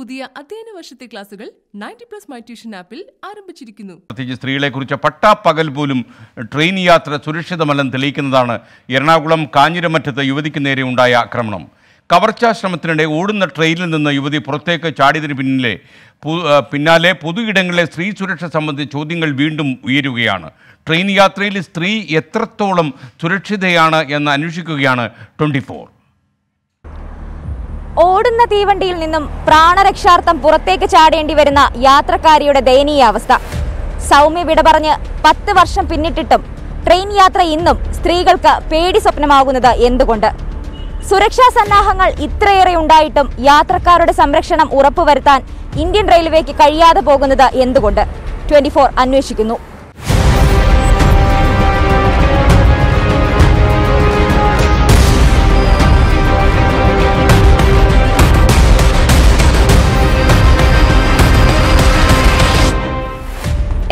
പുതിയ അധ്യയന വർഷത്തെ ക്ലാസുകൾ നയൻറ്റി പ്ലസ് മൈ ട്യൂഷൻ ആപ്പിൽ ആരംഭിച്ചിരിക്കുന്നു പ്രത്യേകിച്ച് സ്ത്രീകളെ കുറിച്ച് പട്ടാപ്പകൽ പോലും ട്രെയിൻ യാത്ര സുരക്ഷിതമല്ലെന്ന് തെളിയിക്കുന്നതാണ് എറണാകുളം കാഞ്ഞിരമറ്റത്ത് യുവതിക്ക് നേരെ ഉണ്ടായ ആക്രമണം കവർച്ചാ ശ്രമത്തിനിടെ ഓടുന്ന ട്രെയിനിൽ നിന്ന് യുവതി പുറത്തേക്ക് ചാടിയതിന് പിന്നിലെ പിന്നാലെ പൊതു ഇടങ്ങളിലെ സ്ത്രീ സുരക്ഷ സംബന്ധിച്ച ചോദ്യങ്ങൾ വീണ്ടും ഉയരുകയാണ് ട്രെയിൻ യാത്രയിൽ സ്ത്രീ എത്രത്തോളം സുരക്ഷിതയാണ് എന്ന് അന്വേഷിക്കുകയാണ് ട്വൻറ്റി ഓടുന്ന തീവണ്ടിയിൽ നിന്നും പ്രാണരക്ഷാർത്ഥം പുറത്തേക്ക് ചാടേണ്ടി വരുന്ന യാത്രക്കാരിയുടെ ദയനീയ അവസ്ഥ സൗമ്യ വിട പറഞ്ഞ് പത്ത് വർഷം പിന്നിട്ടിട്ടും ട്രെയിൻ യാത്ര ഇന്നും സ്ത്രീകൾക്ക് പേടി സ്വപ്നമാകുന്നത് എന്തുകൊണ്ട് സുരക്ഷാ സന്നാഹങ്ങൾ ഇത്രയേറെ ഉണ്ടായിട്ടും യാത്രക്കാരുടെ സംരക്ഷണം ഉറപ്പുവരുത്താൻ ഇന്ത്യൻ റെയിൽവേക്ക് കഴിയാതെ പോകുന്നത് എന്തുകൊണ്ട് ട്വന്റി അന്വേഷിക്കുന്നു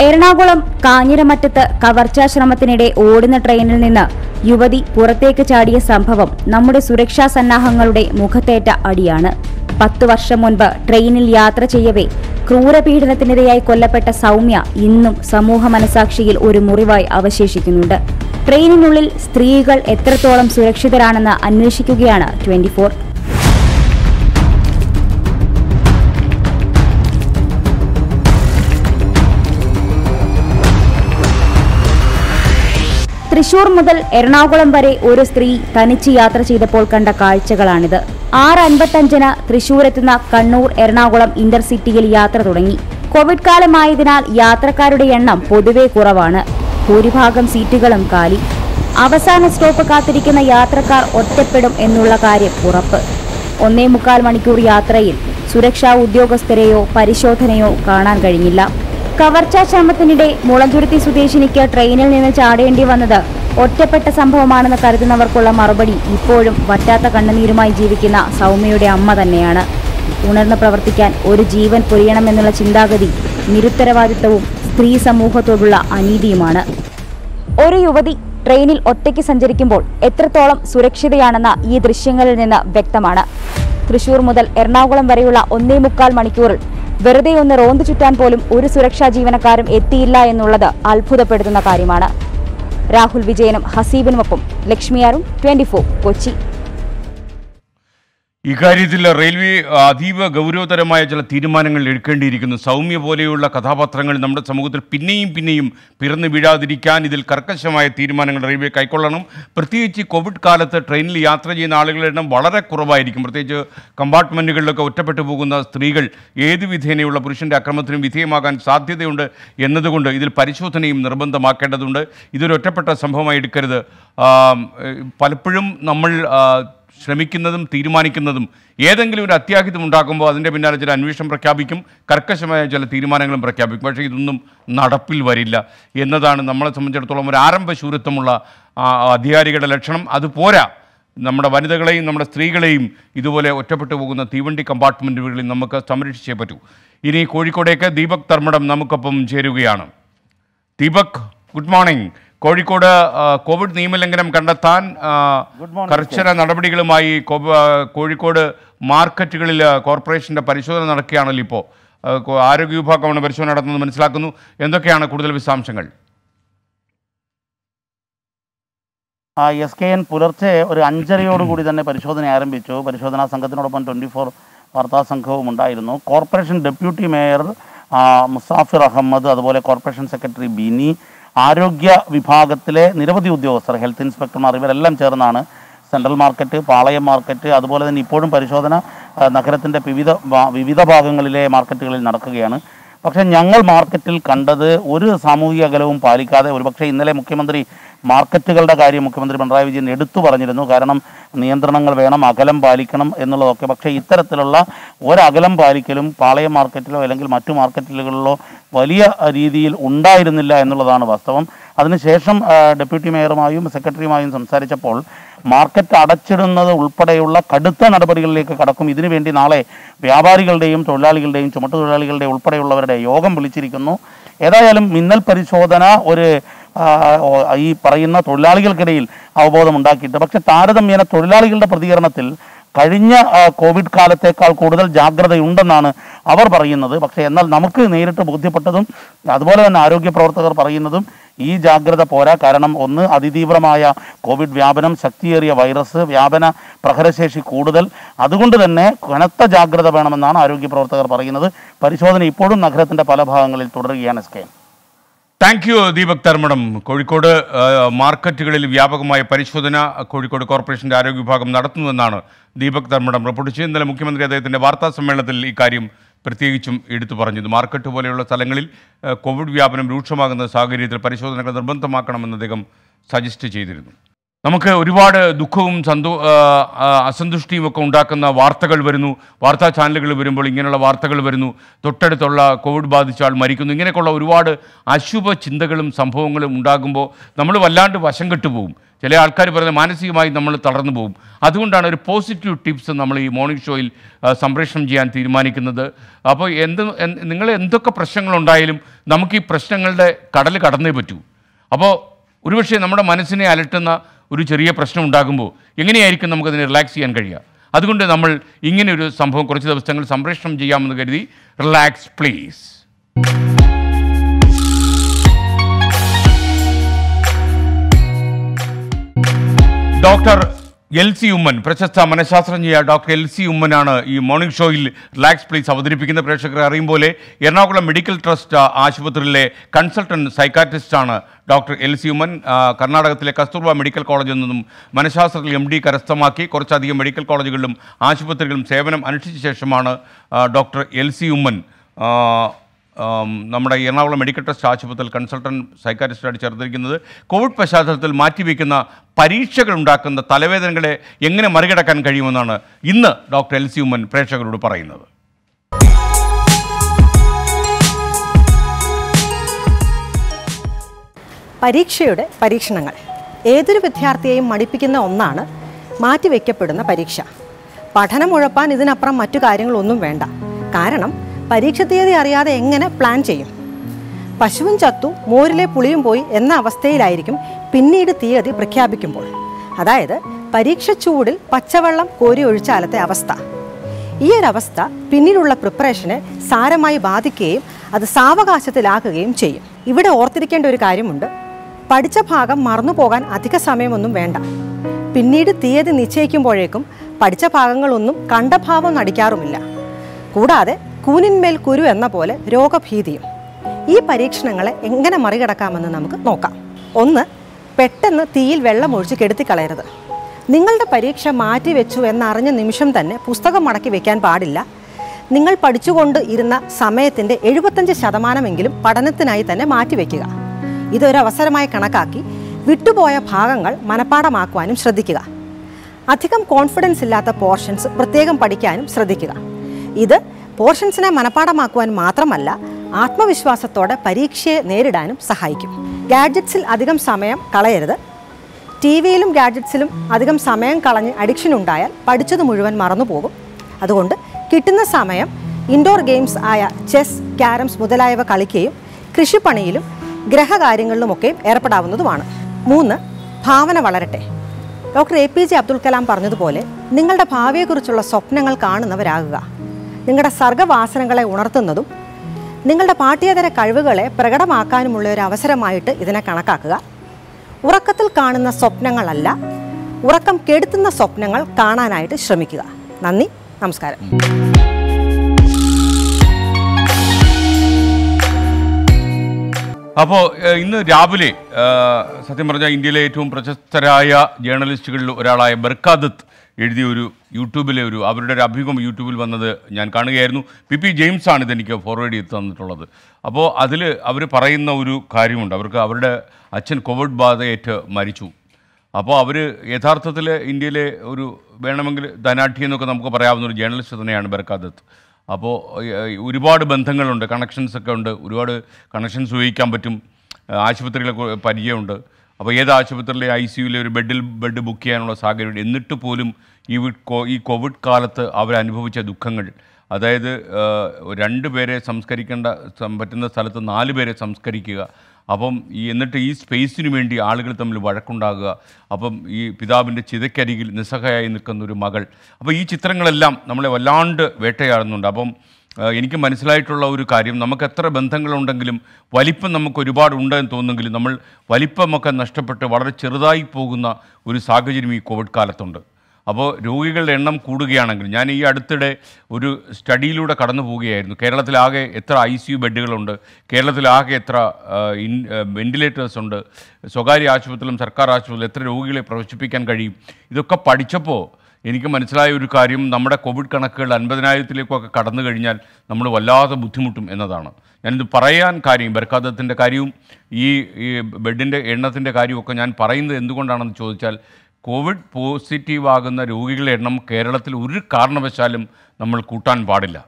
എറണാകുളം കാഞ്ഞിരമറ്റത്ത് കവർച്ചാശ്രമത്തിനിടെ ഓടുന്ന ട്രെയിനിൽ നിന്ന് യുവതി പുറത്തേക്ക് ചാടിയ സംഭവം നമ്മുടെ സുരക്ഷാ സന്നാഹങ്ങളുടെ മുഖത്തേറ്റ അടിയാണ് പത്തു വർഷം മുൻപ് ട്രെയിനിൽ യാത്ര ചെയ്യവേ ക്രൂരപീഡനത്തിനിരയായി കൊല്ലപ്പെട്ട സൗമ്യ ഇന്നും സമൂഹ മനസാക്ഷിയിൽ ഒരു മുറിവായി അവശേഷിക്കുന്നുണ്ട് ട്രെയിനിനുള്ളിൽ സ്ത്രീകൾ എത്രത്തോളം സുരക്ഷിതരാണെന്ന് അന്വേഷിക്കുകയാണ് ട്വന്റി തൃശൂർ മുതൽ എറണാകുളം വരെ ഒരു സ്ത്രീ തനിച്ച് യാത്ര ചെയ്തപ്പോൾ കണ്ട കാഴ്ചകളാണിത് ആറ് അൻപത്തഞ്ചിന് എത്തുന്ന കണ്ണൂർ എറണാകുളം ഇന്റർസിറ്റിയിൽ യാത്ര തുടങ്ങി കോവിഡ് കാലമായതിനാൽ യാത്രക്കാരുടെ എണ്ണം പൊതുവെ കുറവാണ് ഭൂരിഭാഗം സീറ്റുകളും കാലി അവസാന സ്റ്റോപ്പ് കാത്തിരിക്കുന്ന യാത്രക്കാർ ഒറ്റപ്പെടും എന്നുള്ള കാര്യം ഉറപ്പ് ഒന്നേ മുക്കാൽ മണിക്കൂർ യാത്രയിൽ സുരക്ഷാ ഉദ്യോഗസ്ഥരെയോ പരിശോധനയോ കാണാൻ കഴിഞ്ഞില്ല കവർച്ചാ ശ്രമത്തിനിടെ മുളഞ്ചുരുത്തി സ്വദേശിനിക്ക് ട്രെയിനിൽ നിന്ന് ചാടേണ്ടി വന്നത് ഒറ്റപ്പെട്ട സംഭവമാണെന്ന് കരുതുന്നവർക്കുള്ള മറുപടി ഇപ്പോഴും വറ്റാത്ത കണ്ണുനീരുമായി ജീവിക്കുന്ന സൗമ്യയുടെ അമ്മ തന്നെയാണ് ഉണർന്ന് പ്രവർത്തിക്കാൻ ഒരു ജീവൻ പൊരിയണമെന്നുള്ള ചിന്താഗതി നിരുത്തരവാദിത്വവും സ്ത്രീ സമൂഹത്തോടുള്ള അനീതിയുമാണ് ഒരു യുവതി ട്രെയിനിൽ ഒറ്റയ്ക്ക് സഞ്ചരിക്കുമ്പോൾ എത്രത്തോളം സുരക്ഷിതയാണെന്ന ഈ ദൃശ്യങ്ങളിൽ നിന്ന് വ്യക്തമാണ് തൃശൂർ മുതൽ എറണാകുളം വരെയുള്ള ഒന്നേ മുക്കാൽ മണിക്കൂറിൽ വെറുതെ ഒന്ന് റോന്തു ചുറ്റാൻ പോലും ഒരു സുരക്ഷാ ജീവനക്കാരും എത്തിയില്ല എന്നുള്ളത് അത്ഭുതപ്പെടുത്തുന്ന കാര്യമാണ് രാഹുൽ വിജയനും ഹസീബിനുമൊപ്പം ലക്ഷ്മിയാറും ട്വന്റി കൊച്ചി ഇക്കാര്യത്തിൽ റെയിൽവേ അതീവ ഗൗരവതരമായ ചില തീരുമാനങ്ങൾ എടുക്കേണ്ടിയിരിക്കുന്നു സൗമ്യ പോലെയുള്ള കഥാപാത്രങ്ങൾ നമ്മുടെ സമൂഹത്തിൽ പിന്നെയും പിന്നെയും പിറന്നു വീഴാതിരിക്കാൻ ഇതിൽ കർക്കശമായ തീരുമാനങ്ങൾ റെയിൽവേ കൈക്കൊള്ളണം പ്രത്യേകിച്ച് കോവിഡ് കാലത്ത് ട്രെയിനിൽ യാത്ര ചെയ്യുന്ന ആളുകളുടെ എണ്ണം വളരെ കുറവായിരിക്കും പ്രത്യേകിച്ച് കമ്പാർട്ട്മെൻറ്റുകളിലൊക്കെ ഒറ്റപ്പെട്ടു പോകുന്ന സ്ത്രീകൾ ഏത് വിധേനയുള്ള പുരുഷൻ്റെ അക്രമത്തിനും വിധേയമാകാൻ സാധ്യതയുണ്ട് എന്നതുകൊണ്ട് ഇതിൽ പരിശോധനയും നിർബന്ധമാക്കേണ്ടതുണ്ട് ഇതൊരു ഒറ്റപ്പെട്ട സംഭവമായി എടുക്കരുത് പലപ്പോഴും നമ്മൾ ശ്രമിക്കുന്നതും തീരുമാനിക്കുന്നതും ഏതെങ്കിലും ഒരു അത്യാഹിതം ഉണ്ടാക്കുമ്പോൾ അതിൻ്റെ പിന്നാലെ ചില അന്വേഷണം പ്രഖ്യാപിക്കും കർക്കശമായ ചില തീരുമാനങ്ങളും പ്രഖ്യാപിക്കും പക്ഷേ ഇതൊന്നും നടപ്പിൽ വരില്ല എന്നതാണ് നമ്മളെ സംബന്ധിച്ചിടത്തോളം ഒരു ശൂരത്വമുള്ള അധികാരികളുടെ ലക്ഷണം അത് പോരാ നമ്മുടെ വനിതകളെയും നമ്മുടെ സ്ത്രീകളെയും ഇതുപോലെ ഒറ്റപ്പെട്ടു പോകുന്ന തീവണ്ടി കമ്പാർട്ട്മെൻറ്റുകളിൽ നമുക്ക് സംരക്ഷിച്ചേ പറ്റൂ ഇനി കോഴിക്കോടേക്ക് ദീപക് തർമ്മടം നമുക്കൊപ്പം ചേരുകയാണ് Deepak good morning Kozhikode covid നിയമലംഘനം കണ്ടെത്താൻ കർശന നടപടികളുമായി കോഴിക്കോട് മാർക്കറ്റുകളിൽ കോർപ്പറേഷന്റെ പരിശോധന നടക്കുകയാണല്ലോ ഇപ്പോൾ ആരോഗ്യ വിഭാഗമാണ് പരിശോധന നടത്തുന്നത് മനസ്സിലാക്കുന്നു എന്തൊക്കെയാണ് കൂടുതൽ വിശദാംശങ്ങൾ ആ എസ് കെ എൻ പുലർച്ചെ ഒരു അഞ്ചരയോടുകൂടി തന്നെ പരിശോധന ആരംഭിച്ചു പരിശോധനാ സംഘത്തിനോടൊപ്പം ട്വൻറ്റി ഫോർ വാർത്താ സംഘവും ഉണ്ടായിരുന്നു corporation deputy mayor Musafir Ahammed അതുപോലെ കോർപ്പറേഷൻ സെക്രട്ടറി ബിനി ആരോഗ്യ വിഭാഗത്തിലെ നിരവധി ഉദ്യോഗസ്ഥർ ഹെൽത്ത് ഇൻസ്പെക്ടർമാർ ഇവരെല്ലാം ചേർന്നാണ് സെൻട്രൽ മാർക്കറ്റ് പാളയം മാർക്കറ്റ് അതുപോലെ തന്നെ ഇപ്പോഴും പരിശോധന നഗരത്തിൻ്റെ വിവിധ വിവിധ ഭാഗങ്ങളിലെ മാർക്കറ്റുകളിൽ നടക്കുകയാണ് പക്ഷെ ഞങ്ങൾ മാർക്കറ്റിൽ കണ്ടത് ഒരു സാമൂഹിക അകലവും പാലിക്കാതെ ഒരുപക്ഷെ ഇന്നലെ മുഖ്യമന്ത്രി മാർക്കറ്റുകളുടെ കാര്യം മുഖ്യമന്ത്രി പിണറായി വിജയൻ എടുത്തു പറഞ്ഞിരുന്നു കാരണം നിയന്ത്രണങ്ങൾ വേണം അകലം പാലിക്കണം എന്നുള്ളതൊക്കെ പക്ഷേ ഇത്തരത്തിലുള്ള ഒരകലം പാലിക്കലും പാളയം മാർക്കറ്റിലോ അല്ലെങ്കിൽ മറ്റു മാർക്കറ്റുകളിലോ വലിയ രീതിയിൽ ഉണ്ടായിരുന്നില്ല എന്നുള്ളതാണ് വാസ്തവം അതിനുശേഷം ഡെപ്യൂട്ടി മേയറുമായും സെക്രട്ടറിയുമായും സംസാരിച്ചപ്പോൾ മാർക്കറ്റ് അടച്ചിടുന്നത് ഉൾപ്പെടെയുള്ള കടുത്ത നടപടികളിലേക്ക് കടക്കും ഇതിനുവേണ്ടി നാളെ വ്യാപാരികളുടെയും തൊഴിലാളികളുടെയും ചുമട്ടുതൊഴിലാളികളുടെയും ഉൾപ്പെടെയുള്ളവരുടെ യോഗം വിളിച്ചിരിക്കുന്നു ഏതായാലും മിന്നൽ പരിശോധന ഒരു ഈ പറയുന്ന തൊഴിലാളികൾക്കിടയിൽ അവബോധം അവബോധമുണ്ടാക്കിയിട്ട് പക്ഷെ താരതമ്യേന തൊഴിലാളികളുടെ പ്രതികരണത്തിൽ കഴിഞ്ഞ കോവിഡ് കാലത്തേക്കാൾ കൂടുതൽ ജാഗ്രതയുണ്ടെന്നാണ് അവർ പറയുന്നത് പക്ഷേ എന്നാൽ നമുക്ക് നേരിട്ട് ബോധ്യപ്പെട്ടതും അതുപോലെ തന്നെ ആരോഗ്യ പ്രവർത്തകർ പറയുന്നതും ഈ ജാഗ്രത പോരാ കാരണം ഒന്ന് അതിതീവ്രമായ കോവിഡ് വ്യാപനം ശക്തിയേറിയ വൈറസ് വ്യാപന പ്രഹരശേഷി കൂടുതൽ അതുകൊണ്ട് തന്നെ കനത്ത ജാഗ്രത വേണമെന്നാണ് ആരോഗ്യ പ്രവർത്തകർ പറയുന്നത് പരിശോധന ഇപ്പോഴും നഗരത്തിൻ്റെ പല ഭാഗങ്ങളിൽ തുടരുകയാണ് സ്കെയിൻ താങ്ക് യു ദീപക് തർമ്മടം കോഴിക്കോട് മാർക്കറ്റുകളിൽ വ്യാപകമായ പരിശോധന കോഴിക്കോട് കോർപ്പറേഷൻ്റെ ആരോഗ്യ വിഭാഗം നടത്തുന്നുവെന്നാണ് ദീപക് തർമ്മടം റിപ്പോർട്ട് ചെയ്ത് ഇന്നലെ മുഖ്യമന്ത്രി അദ്ദേഹത്തിൻ്റെ വാർത്താ സമ്മേളനത്തിൽ ഇക്കാര്യം പ്രത്യേകിച്ചും എടുത്തു പറഞ്ഞത് മാർക്കറ്റ് പോലെയുള്ള സ്ഥലങ്ങളിൽ കോവിഡ് വ്യാപനം രൂക്ഷമാകുന്ന സാഹചര്യത്തിൽ പരിശോധനകൾ നിർബന്ധമാക്കണമെന്ന് അദ്ദേഹം സജസ്റ്റ് ചെയ്തിരുന്നു നമുക്ക് ഒരുപാട് ദുഃഖവും സന്തോ അസന്തുഷ്ടിയും ഒക്കെ ഉണ്ടാക്കുന്ന വാർത്തകൾ വരുന്നു വാർത്താ ചാനലുകൾ വരുമ്പോൾ ഇങ്ങനെയുള്ള വാർത്തകൾ വരുന്നു തൊട്ടടുത്തുള്ള കോവിഡ് ബാധിച്ച ആൾ മരിക്കുന്നു ഇങ്ങനെയൊക്കെയുള്ള ഒരുപാട് അശുഭ ചിന്തകളും സംഭവങ്ങളും ഉണ്ടാകുമ്പോൾ നമ്മൾ വല്ലാണ്ട് വശം കെട്ടുപോകും ചില ആൾക്കാർ പറയുന്നത് മാനസികമായി നമ്മൾ തളർന്നു പോകും അതുകൊണ്ടാണ് ഒരു പോസിറ്റീവ് ടിപ്സ് നമ്മൾ ഈ മോർണിംഗ് ഷോയിൽ സംപ്രേഷണം ചെയ്യാൻ തീരുമാനിക്കുന്നത് അപ്പോൾ എന്ത് നിങ്ങൾ എന്തൊക്കെ പ്രശ്നങ്ങളുണ്ടായാലും നമുക്ക് ഈ പ്രശ്നങ്ങളുടെ കടൽ കടന്നേ പറ്റൂ അപ്പോൾ ഒരുപക്ഷെ നമ്മുടെ മനസ്സിനെ അലട്ടുന്ന ഒരു ചെറിയ പ്രശ്നം ഉണ്ടാകുമ്പോൾ എങ്ങനെയായിരിക്കും നമുക്കതിനെ റിലാക്സ് ചെയ്യാൻ കഴിയുക അതുകൊണ്ട് നമ്മൾ ഇങ്ങനെയൊരു സംഭവം കുറച്ച് ദിവസങ്ങൾ സംപ്രേഷണം ചെയ്യാമെന്ന് കരുതി relax please doctor L C Oommen പ്രശസ്ത മനഃശാസ്ത്രജ്ഞയ ഡോക്ടർ എൽ സി ഉമ്മനാണ് ഈ മോർണിംഗ് ഷോയിൽ റിലാക്സ് പ്ലീസ് അവതരിപ്പിക്കുന്ന പ്രേക്ഷകരെ അറിയും പോലെ എറണാകുളം മെഡിക്കൽ ട്രസ്റ്റ് ആശുപത്രിയിലെ കൺസൾട്ടൻറ്റ് സൈക്കാട്രിസ്റ്റാണ് ഡോക്ടർ എൽ സി ഉമ്മൻ കർണാടകത്തിലെ കസ്തൂർബ മെഡിക്കൽ കോളേജിൽ നിന്നും മനഃശാസ്ത്രത്തിൽ എം ഡി കരസ്ഥമാക്കി കുറച്ചധികം മെഡിക്കൽ കോളേജുകളിലും ആശുപത്രികളിലും സേവനം അനുഷ്ഠിച്ച ശേഷമാണ് ഡോക്ടർ എൽ സി ഉമ്മൻ നമ്മുടെ എറണാകുളം മെഡിക്കൽ ട്രസ്റ്റ് ആശുപത്രിയിൽ കൺസൾട്ടൻറ്റ് സൈക്കാട്രിസ്റ്റായിട്ട് ചേർത്തിരിക്കുന്നത് കോവിഡ് പശ്ചാത്തലത്തിൽ മാറ്റിവെക്കുന്ന പരീക്ഷകൾ ഉണ്ടാക്കുന്ന തലവേദനകളെ എങ്ങനെ മറികടക്കാൻ കഴിയുമെന്നാണ് ഇന്ന് ഡോക്ടർ എൽ സി ഉമ്മൻ പ്രേക്ഷകരോട് പറയുന്നത് പരീക്ഷയുടെ പരീക്ഷണങ്ങൾ ഏതൊരു വിദ്യാർത്ഥിയെയും മടിപ്പിക്കുന്ന ഒന്നാണ് മാറ്റിവെക്കപ്പെടുന്ന പരീക്ഷ പഠനം ഉഴപ്പാൻ ഇതിനപ്പുറം മറ്റു കാര്യങ്ങളൊന്നും വേണ്ട കാരണം പരീക്ഷ തീയതി അറിയാതെ എങ്ങനെ പ്ലാൻ ചെയ്യും പശുവും ചത്തു മോരിലെ പുളിയും പോയി എന്ന അവസ്ഥയിലായിരിക്കും പിന്നീട് തീയതി പ്രഖ്യാപിക്കുമ്പോൾ അതായത് പരീക്ഷ ചൂടിൽ പച്ചവെള്ളം കോരി ഒഴിച്ചാലത്തെ അവസ്ഥ ഈ ഒരവസ്ഥ പിന്നീടുള്ള പ്രിപ്പറേഷനെ സാരമായി ബാധിക്കുകയും അത് സാവകാശത്തിലാക്കുകയും ചെയ്യും ഇവിടെ ഓർത്തിരിക്കേണ്ട ഒരു കാര്യമുണ്ട് പഠിച്ച ഭാഗം മറന്നു പോകാൻ അധിക സമയമൊന്നും വേണ്ട പിന്നീട് തീയതി നിശ്ചയിക്കുമ്പോഴേക്കും പഠിച്ച ഭാഗങ്ങളൊന്നും കണ്ട ഭാവം നടിക്കാറുമില്ല കൂടാതെ കൂനിന്മേൽ കുരു എന്ന പോലെ രോഗഭീതിയും ഈ പരീക്ഷണങ്ങളെ എങ്ങനെ മറികടക്കാമെന്ന് നമുക്ക് നോക്കാം ഒന്ന് പെട്ടെന്ന് തീയിൽ വെള്ളം ഒഴിച്ച് കളയരുത് നിങ്ങളുടെ പരീക്ഷ മാറ്റി വെച്ചു എന്നറിഞ്ഞ നിമിഷം തന്നെ പുസ്തകം മടക്കി വെക്കാൻ പാടില്ല നിങ്ങൾ പഠിച്ചുകൊണ്ട് ഇരുന്ന സമയത്തിൻ്റെ എഴുപത്തഞ്ച് ശതമാനമെങ്കിലും പഠനത്തിനായി തന്നെ മാറ്റിവെക്കുക ഇതൊരവസരമായി കണക്കാക്കി വിട്ടുപോയ ഭാഗങ്ങൾ മനഃപ്പാടമാക്കുവാനും ശ്രദ്ധിക്കുക അധികം കോൺഫിഡൻസ് ഇല്ലാത്ത പോർഷൻസ് പ്രത്യേകം പഠിക്കാനും ശ്രദ്ധിക്കുക ഇത് പോർഷൻസിനെ മനഃപ്പാടമാക്കുവാൻ മാത്രമല്ല ആത്മവിശ്വാസത്തോടെ പരീക്ഷയെ നേരിടാനും സഹായിക്കും ഗാഡ്ജറ്റ്സിൽ അധികം സമയം കളയരുത് ടി വിയിലും ഗാഡ്ജറ്റ്സിലും അധികം സമയം കളഞ്ഞ് അഡിക്ഷൻ ഉണ്ടായാൽ പഠിച്ചത് മുഴുവൻ മറന്നുപോകും അതുകൊണ്ട് കിട്ടുന്ന സമയം ഇൻഡോർ ഗെയിംസ് ആയ ചെസ് ക്യാരംസ് മുതലായവ കളിക്കുകയും കൃഷിപ്പണിയിലും ഗ്രഹകാര്യങ്ങളിലുമൊക്കെയും ഏർപ്പെടാവുന്നതുമാണ് മൂന്ന് ഭാവന വളരട്ടെ doctor A P J Abdul Kalam പറഞ്ഞതുപോലെ നിങ്ങളുടെ ഭാവിയെക്കുറിച്ചുള്ള സ്വപ്നങ്ങൾ കാണുന്നവരാകുക നിങ്ങളുടെ സർഗവാസനകളെ ഉണർത്തുന്നതും നിങ്ങളുടെ പാഠ്യേതര കഴിവുകളെ പ്രകടമാക്കാനുമുള്ള ഒരു അവസരമായിട്ട് ഇതിനെ കണക്കാക്കുക ഉറക്കത്തിൽ കാണുന്ന സ്വപ്നങ്ങളല്ല ഉറക്കം കെടുത്തുന്ന സ്വപ്നങ്ങൾ കാണാനായിട്ട് ശ്രമിക്കുക നന്ദി നമസ്കാരം അപ്പോൾ ഇന്ന് രാവിലെ സത്യം പറഞ്ഞാൽ ഇന്ത്യയിലെ ഏറ്റവും പ്രശസ്തരായ ജേർണലിസ്റ്റുകളിൽ ഒരാളായ ബർക്കാദത്ത് എഴുതിയ ഒരു യൂട്യൂബിലെ ഒരു അവരുടെ ഒരു അഭിമുഖം യൂട്യൂബിൽ വന്നത് ഞാൻ കാണുകയായിരുന്നു പി പി ജെയിംസാണ് ഇതെനിക്ക് ഫോർവേഡ് ചെയ്ത് തന്നിട്ടുള്ളത് അപ്പോൾ അതിൽ അവർ പറയുന്ന ഒരു കാര്യമുണ്ട് അവർക്ക് അവരുടെ അച്ഛൻ കോവിഡ് ബാധയേറ്റ് മരിച്ചു അപ്പോൾ അവർ യഥാർത്ഥത്തിൽ ഇന്ത്യയിലെ ഒരു വേണമെങ്കിൽ ധനാഠ്യം എന്നൊക്കെ നമുക്ക് പറയാവുന്ന ഒരു ജേർണലിസ്റ്റ് തന്നെയാണ് ബർക്കാദത്ത് അപ്പോൾ ഒരുപാട് ബന്ധങ്ങളുണ്ട് കണക്ഷൻസൊക്കെ ഉണ്ട് ഒരുപാട് കണക്ഷൻസ് ഉപയോഗിക്കാൻ പറ്റും ആശുപത്രികളെ പരിചയമുണ്ട് അപ്പോൾ ഏത് ആശുപത്രിയിലെ ഐ സിയുവിലെ ഒരു ബെഡിൽ ബെഡ് ബുക്ക് ചെയ്യാനുള്ള സാഹചര്യം എന്നിട്ട് പോലും ഈ ഈ കോവിഡ് കാലത്ത് അവരനുഭവിച്ച ദുഃഖങ്ങൾ അതായത് രണ്ട് പേരെ സംസ്കരിക്കേണ്ട പറ്റുന്ന സ്ഥലത്ത് നാല് പേരെ സംസ്കരിക്കുക അപ്പം ഈ എന്നിട്ട് ഈ സ്പേസിന് വേണ്ടി ആളുകൾ തമ്മിൽ വഴക്കുണ്ടാകുക അപ്പം ഈ പിതാവിൻ്റെ ചിതയ്ക്കരികിൽ നിസ്സഹായായി നിൽക്കുന്ന ഒരു മകൾ അപ്പോൾ ഈ ചിത്രങ്ങളെല്ലാം നമ്മളെ വല്ലാണ്ട് വേട്ടയാടുന്നുണ്ട് അപ്പം എനിക്ക് മനസ്സിലായിട്ടുള്ള ഒരു കാര്യം നമുക്ക് എത്ര ബന്ധങ്ങളുണ്ടെങ്കിലും വലിപ്പം നമുക്ക് ഒരുപാട് ഉണ്ടെന്ന് തോന്നുമെങ്കിലും നമ്മൾ വലിപ്പമൊക്കെ നഷ്ടപ്പെട്ട് വളരെ ചെറുതായി പോകുന്ന ഒരു സാഹചര്യം ഈ കോവിഡ് കാലത്തുണ്ട് അപ്പോൾ രോഗികളുടെ എണ്ണം കൂടുകയാണെങ്കിൽ ഞാൻ ഈ അടുത്തിടെ ഒരു സ്റ്റഡിയിലൂടെ കടന്നു പോവുകയായിരുന്നു കേരളത്തിലാകെ എത്ര ഐ സി യു ബെഡുകളുണ്ട് കേരളത്തിലാകെ എത്ര ഇൻ വെൻറ്റിലേറ്റേഴ്സ് ഉണ്ട് സ്വകാര്യ ആശുപത്രിയിലും സർക്കാർ ആശുപത്രിയിലും എത്ര രോഗികളെ പ്രവേശിപ്പിക്കാൻ കഴിയും ഇതൊക്കെ പഠിച്ചപ്പോൾ എനിക്ക് മനസ്സിലായ ഒരു കാര്യം നമ്മുടെ കോവിഡ് കണക്കുകൾ അൻപതിനായിരത്തിലേക്കൊക്കെ കടന്നു കഴിഞ്ഞാൽ നമ്മൾ വല്ലാതെ ബുദ്ധിമുട്ടും എന്നതാണ് ഞാനിത് പറയാൻ കാര്യം ബർക്കാദത്തിൻ്റെ കാര്യവും ഈ ഈ ബെഡിൻ്റെ എണ്ണത്തിൻ്റെ കാര്യമൊക്കെ ഞാൻ പറയുന്നത് എന്തുകൊണ്ടാണെന്ന് ചോദിച്ചാൽ കോവിഡ് പോസിറ്റീവാകുന്ന രോഗികളുടെ എണ്ണം കേരളത്തിൽ ഒരു കാരണവശാലും നമ്മൾ കൂട്ടാൻ പാടില്ല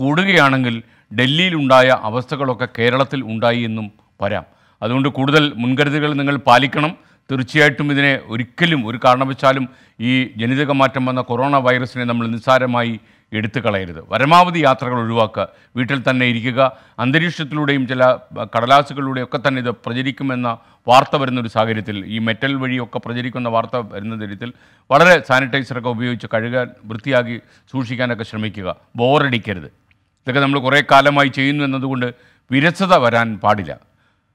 കൂടുകയാണെങ്കിൽ ഡൽഹിയിലുണ്ടായ അവസ്ഥകളൊക്കെ കേരളത്തിൽ ഉണ്ടായി എന്നും വരാം അതുകൊണ്ട് കൂടുതൽ മുൻകരുതലുകൾ നിങ്ങൾ പാലിക്കണം തീർച്ചയായിട്ടും ഇതിനെ ഒരിക്കലും ഒരു കാരണവശാലും ഈ ജനിതക മാറ്റം വന്ന കൊറോണ വൈറസിനെ നമ്മൾ നിസ്സാരമായി എടുത്തു കളയരുത് പരമാവധി യാത്രകൾ ഒഴിവാക്കുക വീട്ടിൽ തന്നെ ഇരിക്കുക അന്തരീക്ഷത്തിലൂടെയും ചില കടലാസുകളിലൂടെയും ഒക്കെ തന്നെ ഇത് പ്രചരിക്കുമെന്ന വാർത്ത വരുന്ന ഒരു സാഹചര്യത്തിൽ ഈ മെറ്റൽ വഴിയൊക്കെ പ്രചരിക്കുന്ന വാർത്ത വരുന്ന തരത്തിൽ വളരെ സാനിറ്റൈസറൊക്കെ ഉപയോഗിച്ച് കഴുകാൻ വൃത്തിയാക്കി സൂക്ഷിക്കാനൊക്കെ ശ്രമിക്കുക ബോറടിക്കരുത് ഇതൊക്കെ നമ്മൾ കുറേ കാലമായി ചെയ്യുന്നു എന്നതുകൊണ്ട് വിരസത വരാൻ പാടില്ല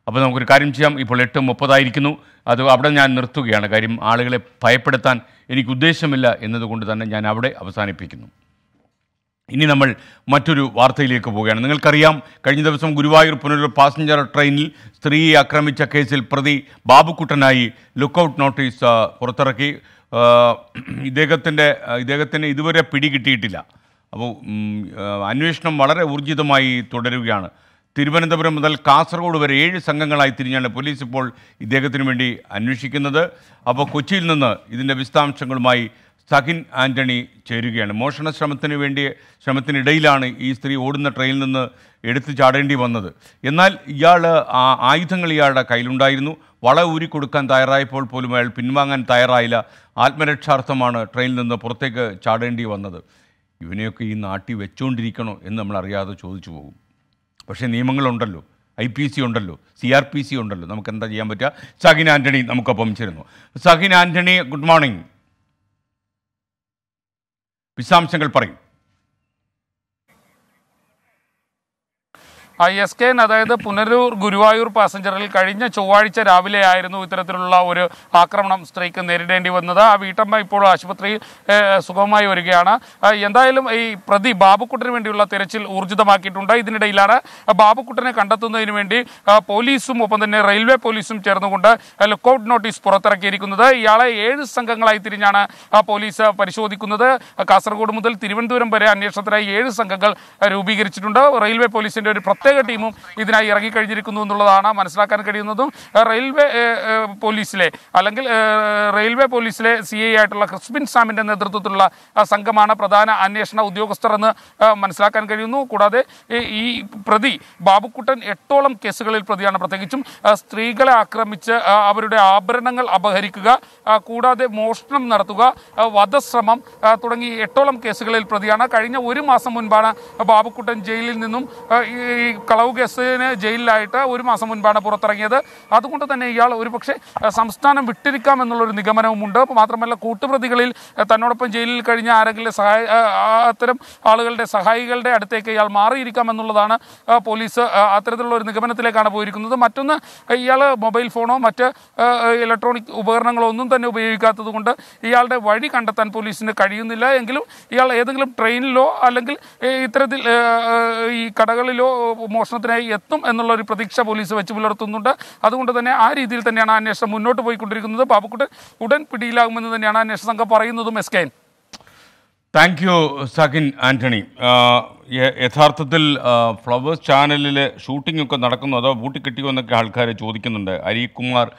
അപ്പോൾ നമുക്കൊരു കാര്യം ചെയ്യാം ഇപ്പോൾ എട്ട് മുപ്പതായിരിക്കുന്നു അത് അവിടെ ഞാൻ നിർത്തുകയാണ് കാര്യം ആളുകളെ ഭയപ്പെടുത്താൻ എനിക്ക് ഉദ്ദേശമില്ല എന്നതുകൊണ്ട് തന്നെ ഞാൻ അവിടെ അവസാനിപ്പിക്കുന്നു ഇനി നമ്മൾ മറ്റൊരു വാർത്തയിലേക്ക് പോവുകയാണ് നിങ്ങൾക്കറിയാം കഴിഞ്ഞ ദിവസം ഗുരുവായൂർ പുനരൂർ പാസഞ്ചർ ട്രെയിനിൽ സ്ത്രീയെ ആക്രമിച്ച കേസിൽ പ്രതി ബാബുക്കുട്ടനായി ലുക്കൌട്ട് നോട്ടീസ് പുറത്തിറക്കി ഇദ്ദേഹത്തിൻ്റെ ഇദ്ദേഹത്തിന് ഇതുവരെ പിടികിട്ടിയിട്ടില്ല അപ്പോൾ അന്വേഷണം വളരെ ഊർജിതമായി തുടരുകയാണ് തിരുവനന്തപുരം മുതൽ കാസർഗോഡ് വരെ ഏഴ് സംഘങ്ങളായി തിരിഞ്ഞാണ് പോലീസ് ഇപ്പോൾ ഇദ്ദേഹത്തിന് വേണ്ടി അന്വേഷിക്കുന്നത് അപ്പോൾ കൊച്ചിയിൽ നിന്ന് ഇതിൻ്റെ വിശദാംശങ്ങളുമായി സഹിൻ ആൻ്റണി ചേരുകയാണ് മോഷണ ശ്രമത്തിന് വേണ്ടി ശ്രമത്തിനിടയിലാണ് ഈ സ്ത്രീ ഓടുന്ന ട്രെയിനിൽ നിന്ന് എടുത്തു ചാടേണ്ടി വന്നത് എന്നാൽ ഇയാൾ ആ ആയുധങ്ങൾ ഇയാളുടെ കയ്യിലുണ്ടായിരുന്നു വള ഊരി കൊടുക്കാൻ തയ്യാറായപ്പോൾ പോലും അയാൾ പിൻവാങ്ങാൻ തയ്യാറായില്ല ആത്മരക്ഷാർത്ഥമാണ് ട്രെയിനിൽ നിന്ന് പുറത്തേക്ക് ചാടേണ്ടി വന്നത് ഇവനെയൊക്കെ ഈ നാട്ടിൽ വെച്ചുകൊണ്ടിരിക്കണോ എന്ന് നമ്മൾ അറിയാതെ ചോദിച്ചു പോകും പക്ഷേ നിയമങ്ങളുണ്ടല്ലോ ഐ പി സി ഉണ്ടല്ലോ സി ആർ പി സി ഉണ്ടല്ലോ നമുക്ക് എന്താ ചെയ്യാൻ പറ്റുക സഹിൻ ആൻ്റണി നമുക്കൊപ്പം ചേരുന്നു സഹിൻ ആൻ്റണി ഗുഡ് മോർണിംഗ് വിശദാംശങ്ങൾ പറയും എസ് കെ എൻ അതായത് പുനരൂർ ഗുരുവായൂർ പാസഞ്ചറിൽ കഴിഞ്ഞ ചൊവ്വാഴ്ച രാവിലെ ആയിരുന്നു ഇത്തരത്തിലുള്ള ഒരു ആക്രമണം സ്ത്രീക്ക് നേരിടേണ്ടി വന്നത് ആ വീട്ടമ്മ ഇപ്പോൾ ആശുപത്രിയിൽ സുഖമായി വരികയാണ് എന്തായാലും ഈ പ്രതി ബാബുക്കുട്ടന് വേണ്ടിയുള്ള തിരച്ചിൽ ഊർജിതമാക്കിയിട്ടുണ്ട് ഇതിനിടയിലാണ് ബാബുക്കുട്ടനെ കണ്ടെത്തുന്നതിന് വേണ്ടി പോലീസും ഒപ്പം തന്നെ റെയിൽവേ പോലീസും ചേർന്നുകൊണ്ട് ലുക്കൌട്ട് നോട്ടീസ് പുറത്തിറക്കിയിരിക്കുന്നത് ഇയാളെ ഏഴ് സംഘങ്ങളായി തിരിഞ്ഞാണ് പോലീസ് പരിശോധിക്കുന്നത് കാസർഗോഡ് മുതൽ തിരുവനന്തപുരം വരെ അന്വേഷണത്തിനായി ഏഴ് സംഘങ്ങൾ രൂപീകരിച്ചിട്ടുണ്ട് റെയിൽവേ പോലീസിന്റെ ഒരു പ്രത്യേക പ്രത്യേക ടീമും ഇതിനായി ഇറങ്ങിക്കഴിഞ്ഞിരിക്കുന്നു എന്നുള്ളതാണ് മനസ്സിലാക്കാൻ കഴിയുന്നതും റെയിൽവേ പോലീസിലെ അല്ലെങ്കിൽ റെയിൽവേ പോലീസിലെ സി ഐ ആയിട്ടുള്ള ക്രിസ്പിൻ സാമിൻ്റെ നേതൃത്വത്തിലുള്ള സംഘമാണ് പ്രധാന അന്വേഷണ ഉദ്യോഗസ്ഥർ എന്ന് മനസ്സിലാക്കാൻ കഴിയുന്നു കൂടാതെ ഈ പ്രതി ബാബുക്കുട്ടൻ എട്ടോളം കേസുകളിൽ പ്രതിയാണ് പ്രത്യേകിച്ചും സ്ത്രീകളെ ആക്രമിച്ച് അവരുടെ ആഭരണങ്ങൾ അപഹരിക്കുക കൂടാതെ മോഷണം നടത്തുക വധശ്രമം തുടങ്ങി എട്ടോളം കേസുകളിൽ പ്രതിയാണ് കഴിഞ്ഞ ഒരു മാസം മുൻപാണ് ബാബുക്കുട്ടൻ ജയിലിൽ നിന്നും ഈ കളവ് കേസിന് ജയിലിലായിട്ട് ഒരു മാസം മുൻപാണ് പുറത്തിറങ്ങിയത് അതുകൊണ്ട് തന്നെ ഇയാൾ ഒരുപക്ഷെ സംസ്ഥാനം വിട്ടിരിക്കാം എന്നുള്ളൊരു അപ്പോൾ മാത്രമല്ല കൂട്ടുപ്രതികളിൽ തന്നോടൊപ്പം ജയിലിൽ കഴിഞ്ഞ ആരെങ്കിലും സഹായ അത്തരം ആളുകളുടെ സഹായികളുടെ അടുത്തേക്ക് ഇയാൾ മാറിയിരിക്കാം എന്നുള്ളതാണ് പോലീസ് അത്തരത്തിലുള്ള ഒരു നിഗമനത്തിലേക്കാണ് പോയിരിക്കുന്നത് മറ്റൊന്ന് ഇയാൾ മൊബൈൽ ഫോണോ മറ്റ് ഇലക്ട്രോണിക് ഉപകരണങ്ങളോ ഒന്നും തന്നെ ഉപയോഗിക്കാത്തതുകൊണ്ട് ഇയാളുടെ വഴി കണ്ടെത്താൻ പോലീസിന് കഴിയുന്നില്ല എങ്കിലും ഇയാൾ ഏതെങ്കിലും ട്രെയിനിലോ അല്ലെങ്കിൽ ഇത്തരത്തിൽ ഈ കടകളിലോ മോഷണത്തിനായി എത്തും എന്നുള്ള ഒരു പ്രതീക്ഷ പോലീസ് വെച്ച് പുലർത്തുന്നുണ്ട് അതുകൊണ്ട് തന്നെ ആ രീതിയിൽ തന്നെയാണ് അന്വേഷണം മുന്നോട്ട് പോയിക്കൊണ്ടിരിക്കുന്നത് ബാബുക്കുട്ട് ഉടൻ പിടിയിലാകുമെന്ന് തന്നെയാണ് അന്വേഷണ സംഘം പറയുന്നതും S K thank you Sakin Antony യഥാർത്ഥത്തിൽ ഫ്ലവേഴ്സ് ചാനലിൽ ഷൂട്ടിംഗ് ഒക്കെ നടക്കുന്നു അതോ ബൂട്ടി കിട്ടിയോ എന്നൊക്കെ ആൾക്കാർ ചോദിക്കുന്നുണ്ട് അരീകുമാർ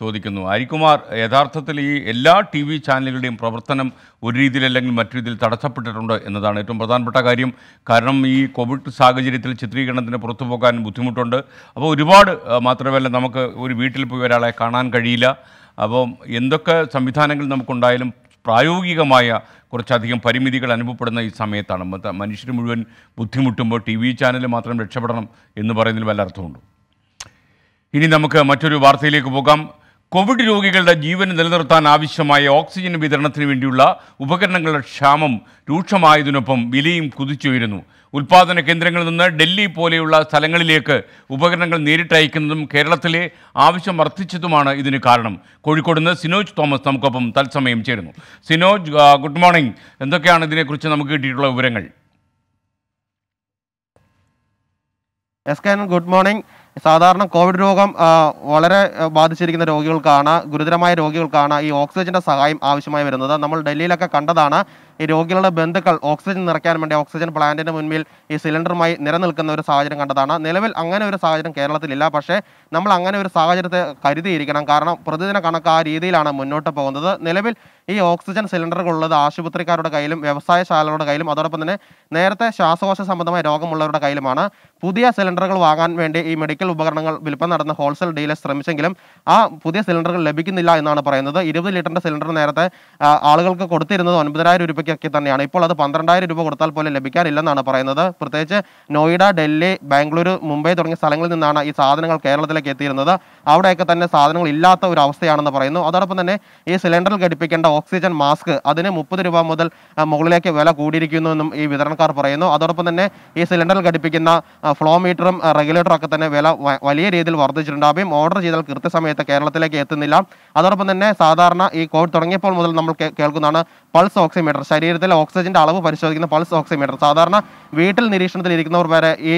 ചോദിക്കുന്നു അരികുമാർ യഥാർത്ഥത്തിൽ ഈ എല്ലാ ടി വി ചാനലുകളുടെയും പ്രവർത്തനം ഒരു രീതിയിൽ അല്ലെങ്കിൽ മറ്റു രീതിയിൽ തടസ്സപ്പെട്ടിട്ടുണ്ട് എന്നതാണ് ഏറ്റവും പ്രധാനപ്പെട്ട കാര്യം കാരണം ഈ കോവിഡ് സാഹചര്യത്തിൽ ചിത്രീകരണത്തിന് പുറത്തു പോകാൻ ബുദ്ധിമുട്ടുണ്ട് അപ്പോൾ ഒരുപാട് മാത്രമല്ല നമുക്ക് ഒരു വീട്ടിൽ പോയി ഒരാളെ കാണാൻ കഴിയില്ല അപ്പം എന്തൊക്കെ സംവിധാനങ്ങൾ നമുക്കുണ്ടായാലും പ്രായോഗികമായ കുറച്ചധികം പരിമിതികൾ അനുഭവപ്പെടുന്ന ഈ സമയത്താണ് മനുഷ്യർ മുഴുവൻ ബുദ്ധിമുട്ടുമ്പോൾ ടി വി ചാനൽ മാത്രം രക്ഷപ്പെടണം എന്ന് പറയുന്നതിൽ വല്ല അർത്ഥമുണ്ട് ഇനി നമുക്ക് മറ്റൊരു വാർത്തയിലേക്ക് പോകാം കോവിഡ് രോഗികളുടെ ജീവൻ നിലനിർത്താൻ ആവശ്യമായ ഓക്സിജൻ വിതരണത്തിന് വേണ്ടിയുള്ള ഉപകരണങ്ങളുടെ ക്ഷാമം രൂക്ഷമായതിനൊപ്പം വിലയും കുതിച്ചുയരുന്നു ഉൽപാദന കേന്ദ്രങ്ങളിൽ നിന്ന് ഡൽഹി പോലെയുള്ള സ്ഥലങ്ങളിലേക്ക് ഉപകരണങ്ങൾ നേരിട്ട് കേരളത്തിലെ ആവശ്യം വർദ്ധിച്ചതുമാണ് ഇതിന് കാരണം കോഴിക്കോട് നിന്ന് സിനോജ് തോമസ് നമുക്കൊപ്പം തത്സമയം ചേരുന്നു സിനോജ് ഗുഡ് മോർണിംഗ് എന്തൊക്കെയാണ് ഇതിനെക്കുറിച്ച് നമുക്ക് കിട്ടിയിട്ടുള്ള വിവരങ്ങൾ എസ് ഗുഡ് മോർണിംഗ് സാധാരണ കോവിഡ് രോഗം വളരെ ബാധിച്ചിരിക്കുന്ന രോഗികൾക്കാണ് ഗുരുതരമായ രോഗികൾക്കാണ് ഈ ഓക്സിജന്റെ സഹായം ആവശ്യമായി വരുന്നത് നമ്മൾ ഡൽഹിയിലൊക്കെ കണ്ടതാണ് ഈ രോഗികളുടെ ബന്ധുക്കൾ ഓക്സിജൻ നിറയ്ക്കാൻ വേണ്ടി ഓക്സിജൻ പ്ലാന്റിന് മുൻപിൽ ഈ സിലിണ്ടറുമായി നിലനിൽക്കുന്ന ഒരു സാഹചര്യം കണ്ടതാണ് നിലവിൽ അങ്ങനെ ഒരു സാഹചര്യം കേരളത്തിലില്ല പക്ഷേ നമ്മൾ അങ്ങനെ ഒരു സാഹചര്യത്തെ കരുതിയിരിക്കണം കാരണം പ്രതിദിന കണക്ക് ആ രീതിയിലാണ് മുന്നോട്ട് പോകുന്നത് നിലവിൽ ഈ ഓക്സിജൻ സിലിണ്ടറുകൾ ഉള്ളത് ആശുപത്രിക്കാരുടെ കയ്യിലും വ്യവസായശാലകളുടെ കയ്യിലും അതോടൊപ്പം തന്നെ നേരത്തെ ശ്വാസകോശ സംബന്ധമായ രോഗമുള്ളവരുടെ കയ്യിലുമാണ് പുതിയ സിലിണ്ടറുകൾ വാങ്ങാൻ വേണ്ടി ഈ മെഡിക്കൽ ഉപകരണങ്ങൾ വിൽപ്പന നടന്ന ഹോൾസെയിൽ ഡീലർ ശ്രമിച്ചെങ്കിലും ആ പുതിയ സിലിണ്ടറുകൾ ലഭിക്കുന്നില്ല എന്നാണ് പറയുന്നത് ഇരുപത് ലിറ്ററിൻ്റെ സിലിണ്ടർ നേരത്തെ ആളുകൾക്ക് കൊടുത്തിരുന്നത് ഒൻപതിനായിരം രൂപയ്ക്ക് ഒക്കെ തന്നെയാണ് ഇപ്പോൾ അത് പന്ത്രണ്ടായിരം രൂപ കൊടുത്താൽ പോലും ലഭിക്കാനില്ലെന്നാണ് പറയുന്നത് പ്രത്യേകിച്ച് നോയിഡ ഡൽഹി ബാംഗ്ലൂരു മുംബൈ തുടങ്ങിയ സ്ഥലങ്ങളിൽ നിന്നാണ് ഈ സാധനങ്ങൾ കേരളത്തിലേക്ക് എത്തിയിരുന്നത് അവിടെയൊക്കെ തന്നെ സാധനങ്ങൾ ഇല്ലാത്ത ഒരു അവസ്ഥയാണെന്ന് പറയുന്നു അതോടൊപ്പം തന്നെ ഈ സിലിണ്ടറിൽ ഘടിപ്പിക്കേണ്ട ഓക്സിജൻ മാസ്ക് അതിന് മുപ്പത് രൂപ മുതൽ മുകളിലേക്ക് വില കൂടിയിരിക്കുന്നു എന്നും ഈ വിതരണക്കാർ പറയുന്നു അതോടൊപ്പം തന്നെ ഈ സിലിണ്ടറിൽ ഘടിപ്പിക്കുന്ന ഫ്ലോ മീറ്ററും റെഗുലേറ്ററും ഒക്കെ തന്നെ വില വലിയ രീതിയിൽ വർദ്ധിച്ചിട്ടുണ്ട് ഓർഡർ ചെയ്താൽ കൃത്യസമയത്ത് കേരളത്തിലേക്ക് എത്തുന്നില്ല അതോടൊപ്പം തന്നെ സാധാരണ ഈ കോവിഡ് തുടങ്ങിയപ്പോൾ മുതൽ നമ്മൾ കേൾക്കുന്നതാണ് പൾസ് ഓക്സിമീറ്റർ ശരീരത്തിലെ ഓക്സിജന്റെ അളവ് പരിശോധിക്കുന്ന പൾസ് ഓക്സിമീറ്റർ സാധാരണ വീട്ടിൽ നിരീക്ഷണത്തിൽ ഇരിക്കുന്നവർ വരെ ഈ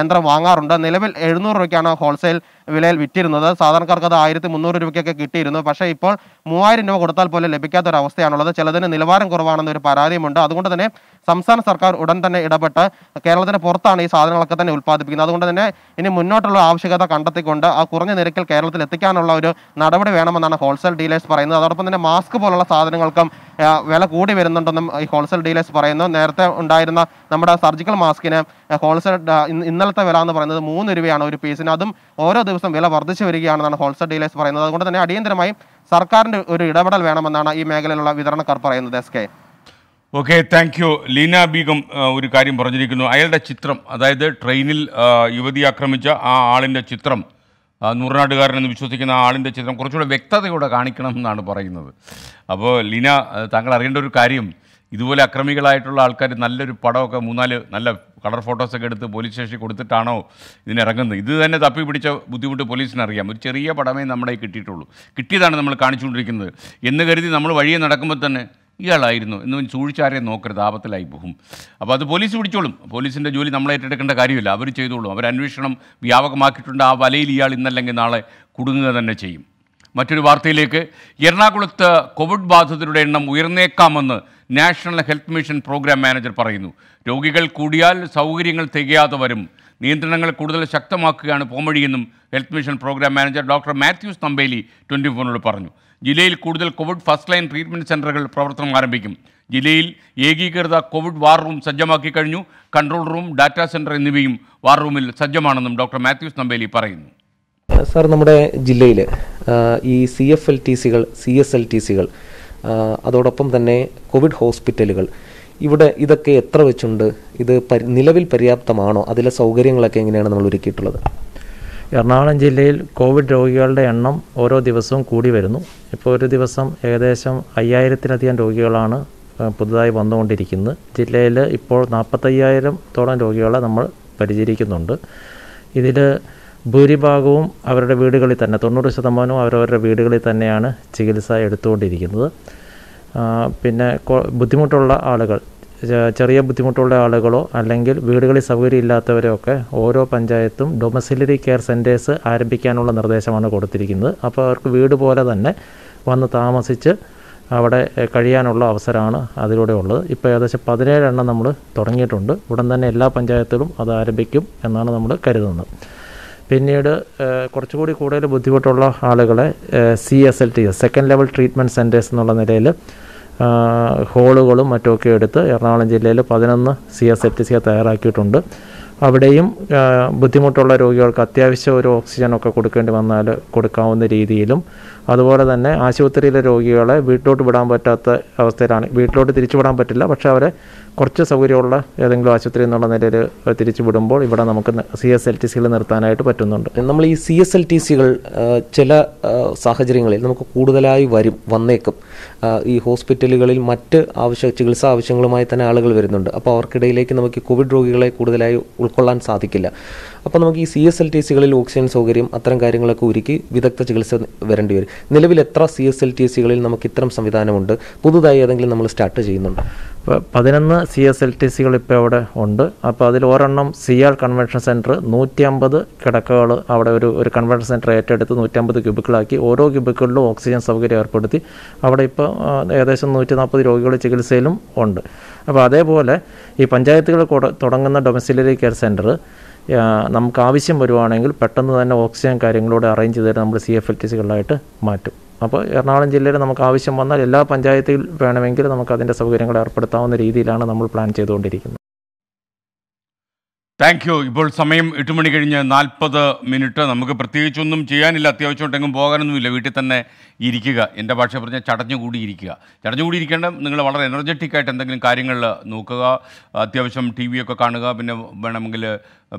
യന്ത്രം വാങ്ങാറുണ്ട് നിലവിൽ എഴുന്നൂറ് രൂപയ്ക്കാണ് ഹോൾസെയിൽ വിലയിൽ വിറ്റിരുന്നത് സാധാരണക്കാർക്ക് അത് ആയിരത്തി മുന്നൂറ് രൂപയ്ക്കൊക്കെ കിട്ടിയിരുന്നു പക്ഷേ ഇപ്പോൾ മൂവായിരം രൂപ കൊടുത്താൽ പോലും ലഭിക്കാത്ത ഒരു അവസ്ഥയാണുള്ളത് ചിലതിന് നിലവാരം കുറവാണെന്നൊരു പരാതിയുമുണ്ട് അതുകൊണ്ട് തന്നെ സംസ്ഥാന സർക്കാർ ഉടൻ തന്നെ ഇടപെട്ട് കേരളത്തിന് പുറത്താണ് ഈ സാധനങ്ങളൊക്കെ തന്നെ ഉൽപ്പാദിപ്പിക്കുന്നത് അതുകൊണ്ട് തന്നെ ഇനി മുന്നോട്ടുള്ള ആവശ്യകത കണ്ടെത്തിക്കൊണ്ട് ആ കുറഞ്ഞ നിരക്കിൽ കേരളത്തിൽ എത്തിക്കാനുള്ള ഒരു നടപടി വേണമെന്നാണ് ഹോൾസെയിൽ ഡീലേഴ്സ് പറയുന്നത് അതോടൊപ്പം തന്നെ മാസ്ക് പോലുള്ള സാധനങ്ങൾക്കും വില കൂടി വരുന്നുണ്ടെന്നും ഈ ഹോൾസെയിൽ ഡീലേഴ്സ് പറയുന്നു നേരത്തെ ഉണ്ടായിരുന്ന നമ്മുടെ സർജിക്കൽ മാസ്കിന് ഹോൾസെയിൽ ഇന്നലത്തെ വില എന്ന് പറയുന്നത് മൂന്ന് രൂപയാണ് ഒരു പീസിന് അതും ഓരോ ദിവസം വില വർദ്ധിച്ചു വരികയാണെന്നാണ് ഹോൾസെയിൽ ഡീലേഴ്സ് പറയുന്നത് അതുകൊണ്ട് തന്നെ അടിയന്തരമായി സർക്കാരിൻ്റെ ഒരു ഇടപെടൽ വേണമെന്നാണ് ഈ മേഖലയിലുള്ള വിതരണക്കാർ പറയുന്നത് S K okay thank you Leena Beegum ഒരു കാര്യം പറഞ്ഞിരിക്കുന്നു അയാളുടെ ചിത്രം അതായത് ട്രെയിനിൽ യുവതി ആക്രമിച്ച ആ ആളിൻ്റെ ചിത്രം നൂറുനാട്ടുകാരനെന്ന് വിശ്വസിക്കുന്ന ആ ആളിൻ്റെ ചിത്രം കുറച്ചുകൂടെ വ്യക്തതയോടെ കാണിക്കണം എന്നാണ് പറയുന്നത് അപ്പോൾ ലീന താങ്കൾ അറിയേണ്ട ഒരു കാര്യം ഇതുപോലെ അക്രമികളായിട്ടുള്ള ആൾക്കാർ നല്ലൊരു പടമൊക്കെ മൂന്നാല് നല്ല കളർ ഫോട്ടോസൊക്കെ എടുത്ത് പോലീസ് സ്റ്റേഷനിൽ കൊടുത്തിട്ടാണോ ഇതിനിറങ്ങുന്നത് ഇത് തന്നെ തപ്പി പിടിച്ച ബുദ്ധിമുട്ട് പോലീസിന് അറിയാം ഒരു ചെറിയ പടമേ നമ്മളെ കിട്ടിയിട്ടുള്ളൂ കിട്ടിയതാണ് നമ്മൾ കാണിച്ചുകൊണ്ടിരിക്കുന്നത് എന്ന് കരുതി നമ്മൾ വഴിയെ നടക്കുമ്പോൾ തന്നെ ഇയാളായിരുന്നു എന്നും സൂക്ഷിച്ചാരെയും നോക്കരുത് ആപത്തിലായി പോകും അപ്പോൾ അത് പോലീസ് പിടിച്ചോളും പോലീസിൻ്റെ ജോലി നമ്മളെ ഏറ്റെടുക്കേണ്ട കാര്യമില്ല അവർ ചെയ്തോളും അവർ അന്വേഷണം വ്യാപകമാക്കിയിട്ടുണ്ട് ആ വലയിൽ ഇയാൾ ഇന്നല്ലെങ്കിൽ നാളെ കുടുങ്ങുക തന്നെ ചെയ്യും മറ്റൊരു വാർത്തയിലേക്ക് എറണാകുളത്ത് കോവിഡ് ബാധിതരുടെ എണ്ണം ഉയർന്നേക്കാമെന്ന് national health mission program manager പറയുന്നു രോഗികൾ കൂടിയാൽ സൗകര്യങ്ങൾ തികയാതെ വരും നിയന്ത്രണങ്ങൾ കൂടുതൽ ശക്തമാക്കുകയാണ് പോംവഴിയെന്നും health mission program manager doctor Mathews Thampeli twenty ഫോറിനോട് പറഞ്ഞു ജില്ലയിൽ കൂടുതൽ കോവിഡ് ഫസ്റ്റ് ലൈൻ ട്രീറ്റ്മെൻറ്റ് സെൻറ്ററുകൾ പ്രവർത്തനം ആരംഭിക്കും ജില്ലയിൽ ഏകീകൃത കോവിഡ് വാർ റൂം സജ്ജമാക്കി കഴിഞ്ഞു കൺട്രോൾ റൂം ഡാറ്റാ സെൻറ്റർ എന്നിവയും വാർ റൂമിൽ സജ്ജമാണെന്നും ഡോക്ടർ മാത്യൂസ് തമ്പേലി പറയുന്നു സാർ നമ്മുടെ ജില്ലയിൽ ഈ സി എഫ് എൽ ടി സികൾ സി എസ് എൽ ടി സികൾ അതോടൊപ്പം തന്നെ കോവിഡ് ഹോസ്പിറ്റലുകൾ ഇവിടെ ഇതൊക്കെ എത്ര വെച്ചുണ്ട് ഇത് നിലവിൽ പര്യാപ്തമാണോ അതിലെ സൗകര്യങ്ങളൊക്കെ എങ്ങനെയാണ് നമ്മൾ ഒരുക്കിയിട്ടുള്ളത് എറണാകുളം ജില്ലയിൽ കോവിഡ് രോഗികളുടെ എണ്ണം ഓരോ ദിവസവും കൂടി വരുന്നു ഇപ്പോൾ ഒരു ദിവസം ഏകദേശം അയ്യായിരത്തിലധികം രോഗികളാണ് പുതുതായി വന്നുകൊണ്ടിരിക്കുന്നത് ജില്ലയിൽ ഇപ്പോൾ നാൽപ്പത്തയ്യായിരത്തോളം രോഗികളെ നമ്മൾ പരിചരിക്കുന്നുണ്ട് ഇതിൽ ഭൂരിഭാഗവും അവരുടെ വീടുകളിൽ തന്നെ തൊണ്ണൂറ് ശതമാനവും അവരവരുടെ വീടുകളിൽ തന്നെയാണ് ചികിത്സ എടുത്തുകൊണ്ടിരിക്കുന്നത് പിന്നെ ബുദ്ധിമുട്ടുള്ള ആളുകൾ ചെറിയ ബുദ്ധിമുട്ടുള്ള ആളുകളോ അല്ലെങ്കിൽ വീടുകളിൽ സൗകര്യമില്ലാത്തവരോ ഒക്കെ ഓരോ പഞ്ചായത്തും ഡൊമസിലറി കെയർ സെൻറ്റേഴ്സ് ആരംഭിക്കാനുള്ള നിർദ്ദേശമാണ് കൊടുത്തിരിക്കുന്നത് അപ്പോൾ അവർക്ക് വീട് പോലെ തന്നെ വന്ന് താമസിച്ച് അവിടെ കഴിയാനുള്ള അവസരമാണ് അതിലൂടെ ഉള്ളത് ഇപ്പോൾ ഏകദേശം പതിനേഴെണ്ണം നമ്മൾ തുടങ്ങിയിട്ടുണ്ട് ഉടൻ തന്നെ എല്ലാ പഞ്ചായത്തിലും അത് ആരംഭിക്കും എന്നാണ് നമ്മൾ കരുതുന്നത് പിന്നീട് കുറച്ചുകൂടി കൂടുതൽ ബുദ്ധിമുട്ടുള്ള ആളുകളെ C S L T S second level treatment centres എന്നുള്ള നിലയിൽ ഹോളുകളും മറ്റുമൊക്കെ എടുത്ത് എറണാകുളം ജില്ലയിൽ പതിനൊന്ന് സി എസ് എൽ ടി സിയെ തയ്യാറാക്കിയിട്ടുണ്ട് അവിടെയും ബുദ്ധിമുട്ടുള്ള രോഗികൾക്ക് അത്യാവശ്യം ഒരു ഓക്സിജനൊക്കെ കൊടുക്കേണ്ടി വന്നാൽ കൊടുക്കാവുന്ന രീതിയിലും അതുപോലെ തന്നെ ആശുപത്രിയിലെ രോഗികളെ വീട്ടിലോട്ട് വിടാൻ പറ്റാത്ത അവസ്ഥയിലാണ് വീട്ടിലോട്ട് തിരിച്ചു വിടാൻ പറ്റില്ല പക്ഷേ അവരെ കുറച്ച് സൗകര്യമുള്ള ഏതെങ്കിലും ആശുപത്രി എന്നുള്ള നിലയിൽ തിരിച്ചു വിടുമ്പോൾ ഇവിടെ നമുക്ക് സി എസ് എൽ ടി സികൾ നിർത്താനായിട്ട് പറ്റുന്നുണ്ട് നമ്മൾ ഈ സി എസ് എൽ ടി സികൾ ചില സാഹചര്യങ്ങളിൽ നമുക്ക് കൂടുതലായി വരും വന്നേക്കും ഈ ഹോസ്പിറ്റലുകളിൽ മറ്റ് ആവശ്യ ചികിത്സാ ആവശ്യങ്ങളുമായി തന്നെ ആളുകൾ വരുന്നുണ്ട് അപ്പോൾ അവർക്കിടയിലേക്ക് നമുക്ക് കോവിഡ് രോഗികളെ കൂടുതലായി ഉൾക്കൊള്ളാൻ സാധിക്കില്ല അപ്പോൾ നമുക്ക് ഈ സി എസ് എൽ ടി സികളിൽ ഓക്സിജൻ സൗകര്യം അത്തരം കാര്യങ്ങളൊക്കെ ഒരുക്കി വിദഗ്ധ ചികിത്സ വരേണ്ടി വരും നിലവിൽ എത്ര സി എസ് എൽ ടി സികളിൽ നമുക്ക് ഇത്തരം സംവിധാനമുണ്ട് പുതുതായി ഏതെങ്കിലും നമ്മൾ സ്റ്റാർട്ട് ചെയ്യുന്നുണ്ട് ഇപ്പോൾ പതിനൊന്ന് സി എസ് എൽ ടി സികൾ ഇപ്പോൾ അവിടെ ഉണ്ട് അപ്പോൾ അതിൽ ഒരെണ്ണം ആൾ കൺവെൻഷൻ സെൻറ്റർ നൂറ്റി അമ്പത് കിടക്കകൾ അവിടെ ഒരു ഒരു കൺവെൻഷൻ സെൻറ്റർ ഏറ്റെടുത്ത് നൂറ്റമ്പത് ക്യൂബിക്കിളാക്കി ഓരോ ക്യൂബിക്കിളിലും ഓക്സിജൻ സൗകര്യം ഏർപ്പെടുത്തി അവിടെ ഇപ്പോൾ ഏകദേശം നൂറ്റി നാൽപ്പത് രോഗികൾ ചികിത്സയിലും ഉണ്ട് അപ്പോൾ അതേപോലെ ഈ പഞ്ചായത്തുകൾ തുടങ്ങുന്ന ഡൊമസിലറി കെയർ സെൻറ്റർ നമുക്ക് ആവശ്യം വരുവാണെങ്കിൽ പെട്ടെന്ന് തന്നെ ഓക്സിജൻ കാര്യങ്ങളോട് അറേഞ്ച് ചെയ്തിട്ട് നമ്മൾ സി എഫ് എൽ ടി സികളിലായിട്ട് മാറ്റും അപ്പോൾ എറണാകുളം ജില്ലയിൽ നമുക്ക് ആവശ്യം വന്നാൽ എല്ലാ പഞ്ചായത്തിൽ വേണമെങ്കിൽ നമുക്ക് അതിൻ്റെ സൗകര്യങ്ങൾ ഏർപ്പെടുത്താവുന്ന രീതിയിലാണ് നമ്മൾ പ്ലാൻ ചെയ്തുകൊണ്ടിരിക്കുന്നത് താങ്ക് യു ഇപ്പോൾ സമയം എട്ട് മണി കഴിഞ്ഞ് നാൽപ്പത് മിനിറ്റ് നമുക്ക് പ്രത്യേകിച്ചൊന്നും ചെയ്യാനില്ല ഉണ്ടെങ്കിലും പോകാനൊന്നുമില്ല വീട്ടിൽ തന്നെ ഇരിക്കുക എൻ്റെ ഭാഷ പറഞ്ഞാൽ ചടഞ്ഞു കൂടി ഇരിക്കുക ചടഞ്ഞു കൂടി ഇരിക്കേണ്ട നിങ്ങൾ വളരെ എനർജറ്റിക് ആയിട്ട് എന്തെങ്കിലും കാര്യങ്ങൾ നോക്കുക അത്യാവശ്യം ടി ഒക്കെ കാണുക പിന്നെ വേണമെങ്കിൽ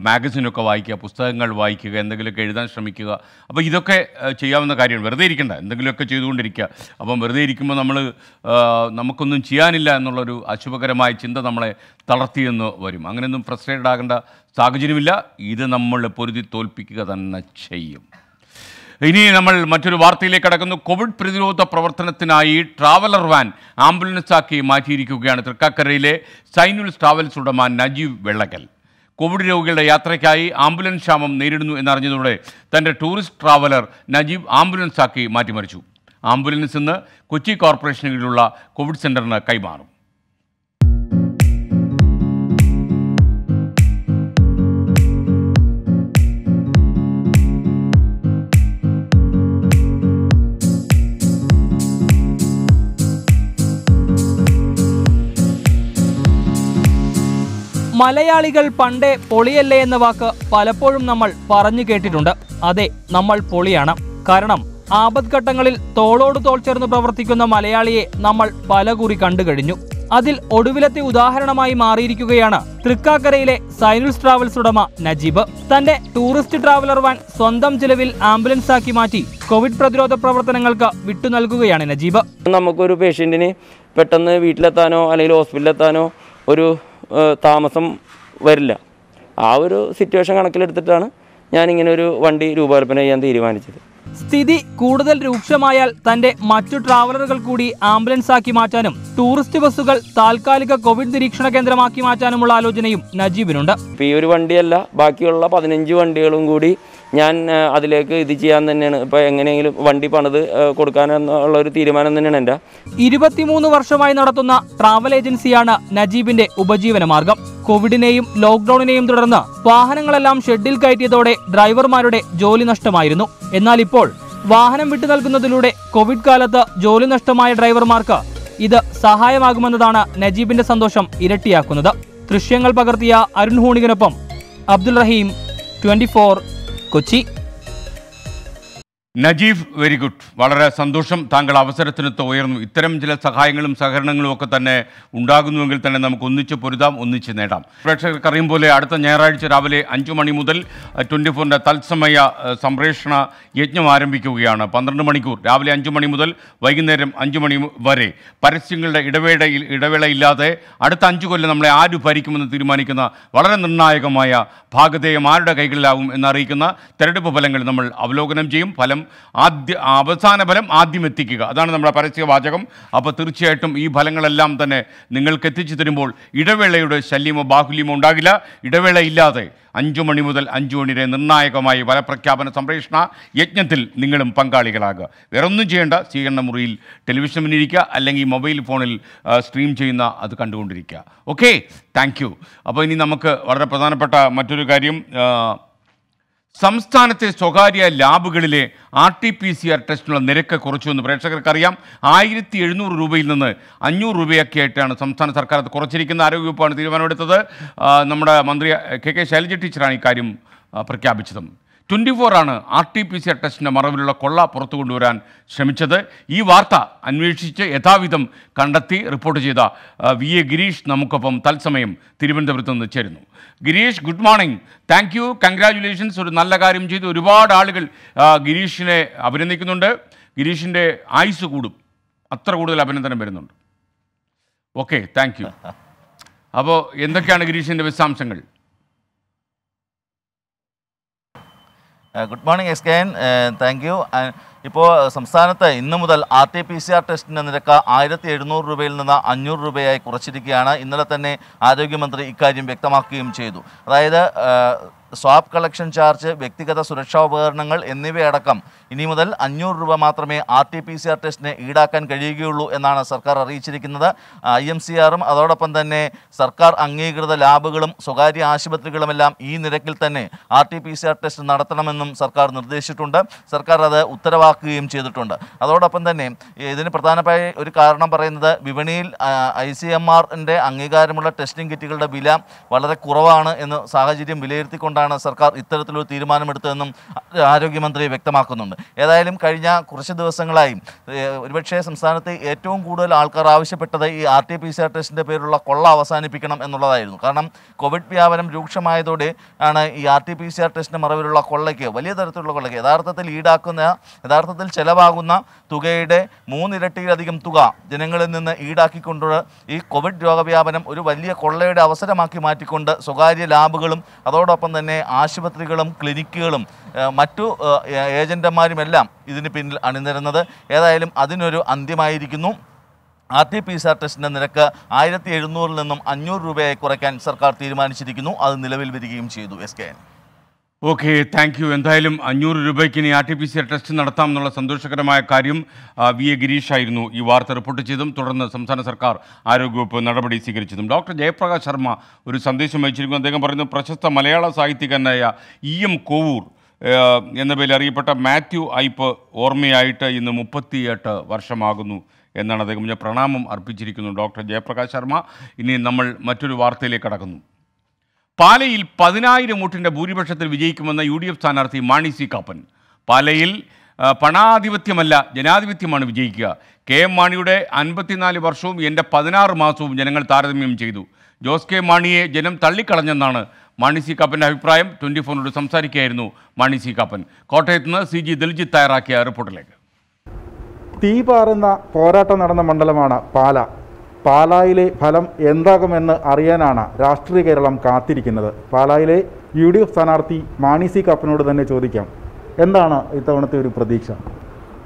മാഗസിനൊക്കെ വായിക്കുക പുസ്തകങ്ങൾ വായിക്കുക എന്തെങ്കിലുമൊക്കെ എഴുതാൻ ശ്രമിക്കുക അപ്പോൾ ഇതൊക്കെ ചെയ്യാവുന്ന കാര്യമാണ് വെറുതെ ഇരിക്കണ്ട എന്തെങ്കിലുമൊക്കെ ചെയ്തുകൊണ്ടിരിക്കുക അപ്പം വെറുതെ ഇരിക്കുമ്പോൾ നമ്മൾ നമുക്കൊന്നും ചെയ്യാനില്ല എന്നുള്ളൊരു അശുഭകരമായ ചിന്ത നമ്മളെ തളർത്തിയെന്ന് വരും അങ്ങനെയൊന്നും ഫ്രസ്ട്രേറ്റഡ് ആകേണ്ട സാഹചര്യമില്ല ഇത് നമ്മൾ പൊരുതി തോൽപ്പിക്കുക തന്നെ ചെയ്യും ഇനി നമ്മൾ മറ്റൊരു വാർത്തയിലേക്ക് കടക്കുന്നു കോവിഡ് പ്രതിരോധ പ്രവർത്തനത്തിനായി ട്രാവലർ വാൻ ആംബുലൻസാക്കി മാറ്റിയിരിക്കുകയാണ് തൃക്കാക്കരയിലെ സൈനുൽസ് ട്രാവൽസ് ഉടമ നജീവ് വെള്ളക്കൽ കോവിഡ് രോഗികളുടെ യാത്രയ്ക്കായി ആംബുലൻസ് ക്ഷാമം നേരിടുന്നു എന്നറിഞ്ഞതോടെ തൻ്റെ ടൂറിസ്റ്റ് ട്രാവലർ നജീബ് ആംബുലൻസാക്കി മാറ്റിമറിച്ചു ആംബുലൻസ് ഇന്ന് കൊച്ചി കോർപ്പറേഷനുകളിലുള്ള കോവിഡ് സെൻ്ററിന് കൈമാറും മലയാളികൾ പണ്ടേ പൊളിയല്ലേ എന്ന വാക്ക് പലപ്പോഴും നമ്മൾ പറഞ്ഞു കേട്ടിട്ടുണ്ട് അതെ നമ്മൾ പൊളിയാണ് കാരണം ആപത്ഘട്ടങ്ങളിൽ തോളോട് തോൾ ചേർന്ന് പ്രവർത്തിക്കുന്ന മലയാളിയെ നമ്മൾ പലകുറി കണ്ടു കഴിഞ്ഞു അതിൽ ഒടുവിലത്തെ ഉദാഹരണമായി മാറിയിരിക്കുകയാണ് തൃക്കാക്കരയിലെ സൈനുൽസ് ട്രാവൽസ് ഉടമ നജീബ് തന്റെ ടൂറിസ്റ്റ് ട്രാവലർ വാൻ സ്വന്തം ചിലവിൽ ആംബുലൻസ് ആക്കി മാറ്റി കോവിഡ് പ്രതിരോധ പ്രവർത്തനങ്ങൾക്ക് വിട്ടു നൽകുകയാണ് നജീബ് നമുക്കൊരു പേഷ്യന്റിന് പെട്ടെന്ന് വീട്ടിലെത്താനോ അല്ലെങ്കിൽ ഹോസ്പിറ്റലിലെത്താനോ ഒരു താമസം വരില്ല ആ ഒരു സിറ്റുവേഷൻ കണക്കിലെടുത്തിട്ടാണ് ഞാൻ ഇങ്ങനെ ഒരു വണ്ടി രൂപകൽപ്പന ചെയ്യാൻ തീരുമാനിച്ചത് സ്ഥിതി കൂടുതൽ രൂക്ഷമായാൽ തന്റെ മറ്റു ട്രാവലറുകൾ കൂടി ആംബുലൻസ് ആക്കി മാറ്റാനും ടൂറിസ്റ്റ് ബസ്സുകൾ താൽക്കാലിക കോവിഡ് നിരീക്ഷണ കേന്ദ്രമാക്കി മാറ്റാനുമുള്ള ആലോചനയും നജീബിനുണ്ട് ഈ ഒരു വണ്ടിയല്ല ബാക്കിയുള്ള പതിനഞ്ച് വണ്ടികളും കൂടി ഞാൻ അതിലേക്ക് ഇത് ചെയ്യാൻ തന്നെയാണ് ഇപ്പൊ എങ്ങനെയെങ്കിലും വണ്ടി പണിത് കൊടുക്കാനുള്ള ഒരു തീരുമാനം തന്നെയാണ് എന്റെ ഇരുപത്തിമൂന്ന് വർഷമായി നടത്തുന്ന ട്രാവൽ ഏജൻസിയാണ് നജീബിന്റെ ഉപജീവന മാർഗം കോവിഡിനെയും ലോക്ക്ഡൌണിനെയും തുടർന്ന് വാഹനങ്ങളെല്ലാം ഷെഡിൽ കയറ്റിയതോടെ ഡ്രൈവർമാരുടെ ജോലി നഷ്ടമായിരുന്നു എന്നാൽ ഇപ്പോൾ വാഹനം വിട്ടു നൽകുന്നതിലൂടെ കോവിഡ് കാലത്ത് ജോലി നഷ്ടമായ ഡ്രൈവർമാർക്ക് ഇത് സഹായമാകുമെന്നതാണ് നജീബിന്റെ സന്തോഷം ഇരട്ടിയാക്കുന്നത് ദൃശ്യങ്ങൾ പകർത്തിയ അരുൺ ഹൂണികനൊപ്പം Abdul Rahim twenty Kochi Najeeb very good വളരെ സന്തോഷം താങ്കൾ അവസരത്തിനൊത്ത് ഉയർന്നു ഇത്തരം ചില സഹായങ്ങളും സഹകരണങ്ങളും ഒക്കെ തന്നെ ഉണ്ടാകുന്നുവെങ്കിൽ തന്നെ നമുക്ക് ഒന്നിച്ച് പൊരുതാം ഒന്നിച്ച് നേടാം പ്രേക്ഷകർക്ക് അറിയും പോലെ അടുത്ത ഞായറാഴ്ച രാവിലെ അഞ്ച് മണി മുതൽ ട്വൻ്റി ഫോറിൻ്റെ തത്സമയ സംപ്രേഷണ യജ്ഞം ആരംഭിക്കുകയാണ് പന്ത്രണ്ട് മണിക്കൂർ രാവിലെ അഞ്ച് മണി മുതൽ വൈകുന്നേരം അഞ്ച് മണി വരെ പരസ്യങ്ങളുടെ ഇടവേള ഇടവേളയില്ലാതെ അടുത്ത അഞ്ചു കൊല്ലം നമ്മളെ ആര് ഭരിക്കുമെന്ന് തീരുമാനിക്കുന്ന വളരെ നിർണായകമായ ഭാഗധേയം ആരുടെ കൈകളിലാവും എന്നറിയിക്കുന്ന തെരഞ്ഞെടുപ്പ് ഫലങ്ങൾ നമ്മൾ അവലോകനം ചെയ്യും ഫലം ആദ്യ അവസാന ഫലം ആദ്യം എത്തിക്കുക അതാണ് നമ്മുടെ പരസ്യ വാചകം അപ്പോൾ തീർച്ചയായിട്ടും ഈ ഫലങ്ങളെല്ലാം തന്നെ നിങ്ങൾക്ക് എത്തിച്ചു തരുമ്പോൾ ഇടവേളയുടെ ശല്യമോ ബാഹുല്യമോ ഉണ്ടാകില്ല ഇടവേളയില്ലാതെ അഞ്ചു മണി മുതൽ അഞ്ചു മണിവരെ നിർണായകമായ ഫലപ്രഖ്യാപന സംപ്രേഷണ യജ്ഞത്തിൽ നിങ്ങളും പങ്കാളികളാകുക വേറൊന്നും ചെയ്യേണ്ട സ്വീകരണ മുറിയിൽ ടെലിവിഷൻ മുന്നിരിക്കുക അല്ലെങ്കിൽ മൊബൈൽ ഫോണിൽ സ്ട്രീം ചെയ്യുന്ന അത് കണ്ടുകൊണ്ടിരിക്കുക ഓക്കെ താങ്ക് അപ്പോൾ ഇനി നമുക്ക് വളരെ പ്രധാനപ്പെട്ട മറ്റൊരു കാര്യം സംസ്ഥാനത്തെ സ്വകാര്യ ലാബുകളിലെ R T P C R ടെസ്റ്റിനുള്ള നിരക്ക് എന്ന് പ്രേക്ഷകർക്കറിയാം ആയിരത്തി എഴുന്നൂറ് രൂപയിൽ നിന്ന് അഞ്ഞൂറ് രൂപയൊക്കെയായിട്ടാണ് സംസ്ഥാന സർക്കാർ അത് കുറച്ചിരിക്കുന്ന ആരോഗ്യവകുപ്പാണ് തീരുമാനമെടുത്തത് നമ്മുടെ മന്ത്രി കെ കെ ശൈലജ ടീച്ചറാണ് ഇക്കാര്യം പ്രഖ്യാപിച്ചതും ട്വൻറ്റി ഫോറാണ് ആണ് R T P C R ടെസ്റ്റിൻ്റെ മറവിലുള്ള കൊള്ള പുറത്തു കൊണ്ടുവരാൻ ശ്രമിച്ചത് ഈ വാർത്ത അന്വേഷിച്ച് യഥാവിധം കണ്ടെത്തി റിപ്പോർട്ട് ചെയ്ത വി എ ഗിരീഷ് നമുക്കൊപ്പം തത്സമയം തിരുവനന്തപുരത്ത് നിന്ന് ചേരുന്നു Girish good morning thank you congratulations ഒരു നല്ല കാര്യം ചെയ്ത് ഒരുപാട് ആളുകൾ ഗിരീഷിനെ അഭിനന്ദിക്കുന്നുണ്ട് ഗിരീഷിൻ്റെ ആയുസ് കൂടും അത്ര കൂടുതൽ അഭിനന്ദനം വരുന്നുണ്ട് ഓക്കെ താങ്ക് യു അപ്പോൾ എന്തൊക്കെയാണ് ഗിരീഷിൻ്റെ വിശദാംശങ്ങൾ good morning S K N thank you ഇപ്പോൾ സംസ്ഥാനത്ത് ഇന്നു മുതൽ R T P C R ടെസ്റ്റിൻ്റെ നിരക്ക് ആയിരത്തി എഴുന്നൂറ് രൂപയിൽ നിന്ന് അഞ്ഞൂറ് രൂപയായി കുറച്ചിരിക്കുകയാണ് ഇന്നലെ തന്നെ ആരോഗ്യമന്ത്രി ഇക്കാര്യം വ്യക്തമാക്കുകയും ചെയ്തു അതായത് uh, സ്വാപ്പ് കളക്ഷൻ ചാർജ് വ്യക്തിഗത സുരക്ഷാ ഉപകരണങ്ങൾ എന്നിവയടക്കം ഇനി മുതൽ അഞ്ഞൂറ് രൂപ മാത്രമേ R T P C R ടെസ്റ്റിന് ഈടാക്കാൻ കഴിയുകയുള്ളൂ എന്നാണ് സർക്കാർ അറിയിച്ചിരിക്കുന്നത് ഐ എം സി ആറും അതോടൊപ്പം തന്നെ സർക്കാർ അംഗീകൃത ലാബുകളും സ്വകാര്യ ആശുപത്രികളുമെല്ലാം ഈ നിരക്കിൽ തന്നെ R T P C R test നടത്തണമെന്നും സർക്കാർ നിർദ്ദേശിച്ചിട്ടുണ്ട് സർക്കാർ അത് ഉത്തരവാക്കുകയും ചെയ്തിട്ടുണ്ട് അതോടൊപ്പം തന്നെ ഇതിന് പ്രധാനമായ ഒരു കാരണം പറയുന്നത് വിപണിയിൽ ഐ സി എം ആറിൻ്റെ അംഗീകാരമുള്ള ടെസ്റ്റിംഗ് കിറ്റുകളുടെ വില വളരെ കുറവാണ് എന്ന് സാഹചര്യം വിലയിരുത്തിക്കൊണ്ടാണ് കൊണ്ടാണ് സർക്കാർ ഇത്തരത്തിലൊരു തീരുമാനമെടുത്തതെന്നും ആരോഗ്യമന്ത്രി വ്യക്തമാക്കുന്നുണ്ട് ഏതായാലും കഴിഞ്ഞ കുറച്ച് ദിവസങ്ങളായി ഒരുപക്ഷേ സംസ്ഥാനത്ത് ഏറ്റവും കൂടുതൽ ആൾക്കാർ ആവശ്യപ്പെട്ടത് ഈ R T P C R ടെസ്റ്റിൻ്റെ പേരിലുള്ള കൊള്ള അവസാനിപ്പിക്കണം എന്നുള്ളതായിരുന്നു കാരണം കോവിഡ് വ്യാപനം രൂക്ഷമായതോടെ ആണ് ഈ R T P C R ടെസ്റ്റിന് മറവിലുള്ള കൊള്ളയ്ക്ക് വലിയ തരത്തിലുള്ള കൊള്ളയ്ക്ക് യഥാർത്ഥത്തിൽ ഈടാക്കുന്ന യഥാർത്ഥത്തിൽ ചെലവാകുന്ന തുകയുടെ മൂന്നിരട്ടിയിലധികം തുക ജനങ്ങളിൽ നിന്ന് ഈടാക്കിക്കൊണ്ട് ഈ കോവിഡ് രോഗവ്യാപനം ഒരു വലിയ കൊള്ളയുടെ അവസരമാക്കി മാറ്റിക്കൊണ്ട് സ്വകാര്യ ലാബുകളും അതോടൊപ്പം തന്നെ തന്നെ ആശുപത്രികളും ക്ലിനിക്കുകളും മറ്റു ഏജൻറ്റുമാരുമെല്ലാം ഇതിന് പിന്നിൽ അണിനിരുന്നത് ഏതായാലും അതിനൊരു അന്ത്യമായിരിക്കുന്നു ആർ ടി പി ആർ ടെസ്റ്റിൻ്റെ നിരക്ക് ആയിരത്തി എഴുന്നൂറിൽ നിന്നും അഞ്ഞൂറ് രൂപയായി കുറയ്ക്കാൻ സർക്കാർ തീരുമാനിച്ചിരിക്കുന്നു അത് നിലവിൽ വരികയും ചെയ്തു S K okay thank you എന്തായാലും അഞ്ഞൂറ് രൂപയ്ക്ക് ഇനി R T P C test നടത്താം എന്നുള്ള സന്തോഷകരമായ കാര്യം വി എ ആയിരുന്നു ഈ വാർത്ത റിപ്പോർട്ട് ചെയ്തും തുടർന്ന് സംസ്ഥാന സർക്കാർ ആരോഗ്യവകുപ്പ് നടപടി സ്വീകരിച്ചതും ഡോക്ടർ ജയപ്രകാശ് ശർമ്മ ഒരു സന്ദേശം അയച്ചിരിക്കുന്നു അദ്ദേഹം പറയുന്നു പ്രശസ്ത മലയാള സാഹിത്യകാരനായ ഇ എം കോവൂർ എന്ന പേരിൽ അറിയപ്പെട്ട മാത്യു ഐപ്പ് ഓർമ്മയായിട്ട് ഇന്ന് മുപ്പത്തിയെട്ട് വർഷമാകുന്നു എന്നാണ് അദ്ദേഹം പ്രണാമം അർപ്പിച്ചിരിക്കുന്നു ഡോക്ടർ ജയപ്രകാശ് ശർമ്മ ഇനി നമ്മൾ മറ്റൊരു വാർത്തയിലേക്ക് കടക്കുന്നു പാലയിൽ പതിനായിരം വോട്ടിൻ്റെ ഭൂരിപക്ഷത്തിൽ വിജയിക്കുമെന്ന യു ഡി എഫ് സ്ഥാനാർത്ഥി മാണി സി കാപ്പൻ പാലയിൽ പണാധിപത്യമല്ല ജനാധിപത്യമാണ് വിജയിക്കുക കെ എം മാണിയുടെ അൻപത്തിനാല് വർഷവും എൻ്റെ പതിനാറ് മാസവും ജനങ്ങൾ താരതമ്യം ചെയ്തു ജോസ് കെ മാണിയെ ജനം തള്ളിക്കളഞ്ഞെന്നാണ് മാണി സി കാപ്പൻ്റെ അഭിപ്രായം ട്വൻ്റി ഫോറിനോട് സംസാരിക്കുകയായിരുന്നു മാണി സി കാപ്പൻ കോട്ടയത്ത് നിന്ന് സി ജി ദിൽജിത്ത് തയ്യാറാക്കിയ റിപ്പോർട്ടിലേക്ക് തീ പാറുന്ന പോരാട്ടം നടന്ന മണ്ഡലമാണ് പാല പാലായിലെ ഫലം എന്താകുമെന്ന് അറിയാനാണ് രാഷ്ട്രീയ കേരളം കാത്തിരിക്കുന്നത് പാലായിലെ യു ഡി എഫ് സ്ഥാനാർത്ഥി മാണി സി കപ്പനോട് തന്നെ ചോദിക്കാം എന്താണ് ഇത്തവണത്തെ ഒരു പ്രതീക്ഷ